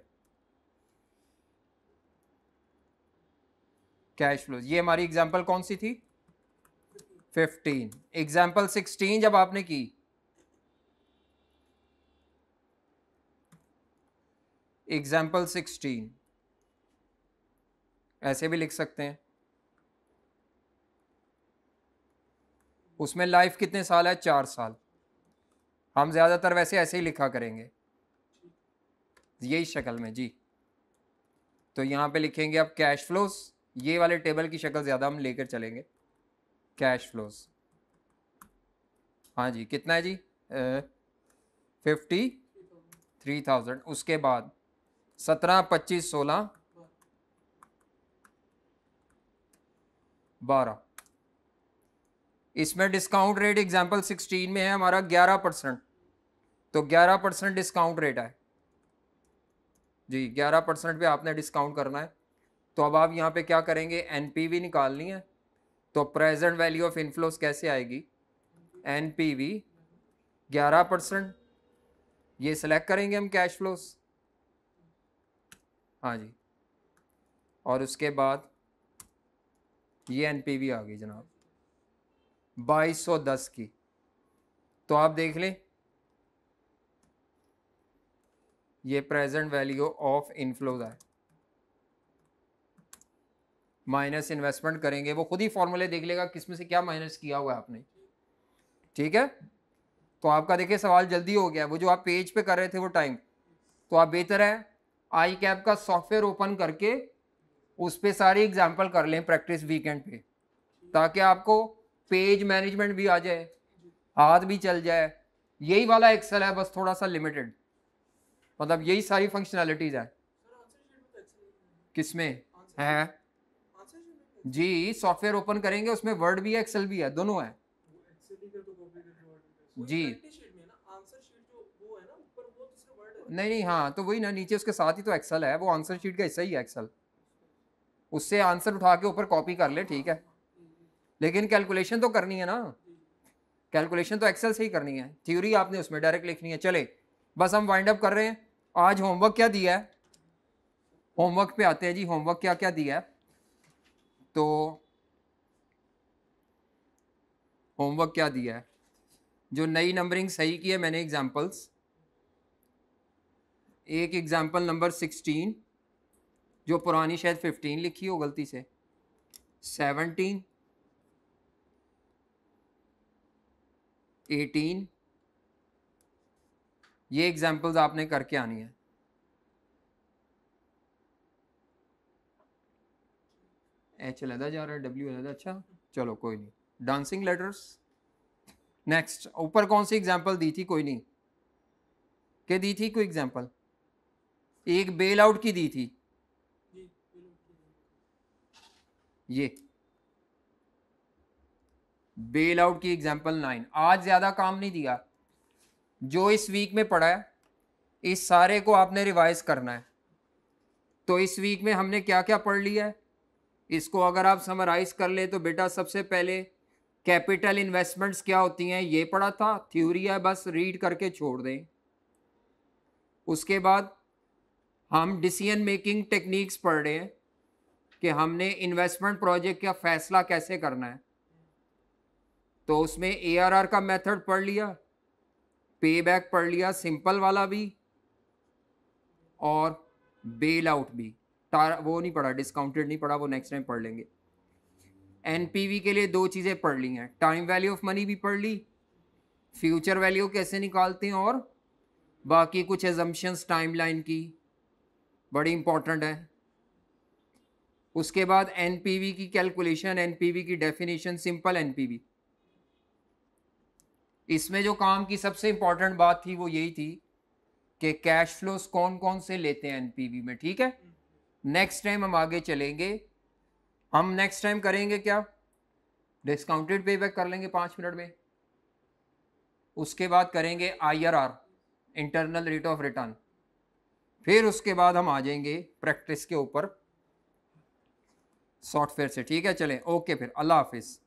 कैश फ्लो ये हमारी एग्जाम्पल कौन सी थी फिफ्टीन एग्जाम्पल सिक्सटीन जब आपने की एग्जाम्पल सिक्सटीन ऐसे भी लिख सकते हैं उसमें लाइफ कितने साल है चार साल हम ज़्यादातर वैसे ऐसे ही लिखा करेंगे यही शक्ल में जी तो यहाँ पे लिखेंगे आप कैश फ्लोस ये वाले टेबल की शक्ल ज़्यादा हम लेकर चलेंगे कैश फ्लोस हाँ जी कितना है जी फिफ्टी थ्री थाउजेंड उसके बाद सत्रह पच्चीस सोलह बारह इसमें डिस्काउंट रेट एग्जाम्पल सिक्सटीन में है हमारा ग्यारह परसेंट तो ग्यारह परसेंट डिस्काउंट रेट है जी ग्यारह परसेंट पे आपने डिस्काउंट करना है तो अब आप यहाँ पे क्या करेंगे एनपीवी निकालनी है तो प्रेजेंट वैल्यू ऑफ इनफ्लोस कैसे आएगी एनपीवी ग्यारह परसेंट ये सिलेक्ट करेंगे हम कैश फ्लोस हाँ जी और उसके बाद ये एनपीवी आ गई जनाब बाईस सौ दस की तो आप देख लें ये प्रेजेंट वैल्यू ऑफ इनफ्लोज है माइनस इन्वेस्टमेंट करेंगे वो खुद ही फॉर्मूले देख लेगा किस में से क्या माइनस किया हुआ है आपने ठीक है तो आपका देखिए सवाल जल्दी हो गया वो जो आप पेज पे कर रहे थे वो टाइम तो आप बेहतर है आई कैप का सॉफ्टवेयर ओपन करके उस पर सारे एग्जाम्पल कर लें प्रैक्टिस वीकेंड पे ताकि आपको पेज मैनेजमेंट भी आ जाए हाथ भी चल जाए यही वाला एक्सेल है बस थोड़ा सा लिमिटेड मतलब यही सारी फंक्शनैलिटीज़ है किसमें है जी सॉफ्टवेयर ओपन करेंगे उसमें वर्ड भी है एक्सेल भी है दोनों है जी नहीं नहीं हाँ तो वही ना नीचे उसके साथ ही तो एक्सेल है वो आंसर शीट का हिस्सा ही है एक्सेल उससे आंसर उठा के ऊपर कॉपी कर ले ठीक है लेकिन कैलकुलेशन तो करनी है ना कैलकुलेशन तो एक्सेल से ही करनी है थ्योरी आपने उसमें डायरेक्ट लिखनी है चले बस हम वाइंड अप कर रहे हैं आज होमवर्क क्या दिया है होमवर्क पे आते हैं जी होमवर्क क्या क्या दिया है तो होमवर्क क्या दिया है जो नई नंबरिंग सही की है मैंने एग्जाम्पल्स एक एग्ज़ाम्पल नंबर सिक्सटीन जो पुरानी शायद फिफ्टीन लिखी हो गलती से सेवनटीन एटीन ये एग्ज़ाम्पल्स आपने करके आनी है एच अलहदा जा रहा है डब्ल्यू अलहदा अच्छा चलो कोई नहीं डांसिंग लेटर्स नेक्स्ट ऊपर कौन सी एग्जाम्पल दी थी कोई नहीं क्या दी थी कोई एग्जाम्पल एक बेल आउट की दी थी ये बेल आउट की एग्जाम्पल नाइन आज ज़्यादा काम नहीं दिया जो इस वीक में पढ़ा है इस सारे को आपने रिवाइज करना है तो इस वीक में हमने क्या क्या पढ़ लिया है इसको अगर आप समराइज कर ले तो बेटा सबसे पहले कैपिटल इन्वेस्टमेंट्स क्या होती हैं ये पढ़ा था थ्योरी है बस रीड करके छोड़ दें उसके बाद हम डिसीजन मेकिंग टेक्निक्स पढ़ रहे हैं कि हमने इन्वेस्टमेंट प्रोजेक्ट का फैसला कैसे करना है तो उसमें एआरआर का मेथड पढ़ लिया पे बैक पढ़ लिया सिंपल वाला भी और बेल आउट भी वो नहीं पढ़ा डिस्काउंटेड नहीं पढ़ा वो नेक्स्ट टाइम पढ़ लेंगे एनपीवी के लिए दो चीज़ें पढ़ ली हैं टाइम वैल्यू ऑफ मनी भी पढ़ ली फ्यूचर वैल्यू कैसे निकालते हैं और बाकी कुछ एजम्पन्स टाइमलाइन की बड़ी इंपॉर्टेंट है उसके बाद एन की कैलकुलेशन एन की डेफिनेशन सिंपल एन इसमें जो काम की सबसे इंपॉर्टेंट बात थी वो यही थी कि कैश फ्लोस कौन कौन से लेते हैं एनपीवी में ठीक है नेक्स्ट टाइम हम आगे चलेंगे हम नेक्स्ट टाइम करेंगे क्या डिस्काउंटेड पे बैक कर लेंगे पाँच मिनट में उसके बाद करेंगे I internal rate of return फिर उसके बाद हम आ जाएंगे प्रैक्टिस के ऊपर सॉफ्टवेयर से ठीक है चलें ओके फिर अल्लाह हाफिज़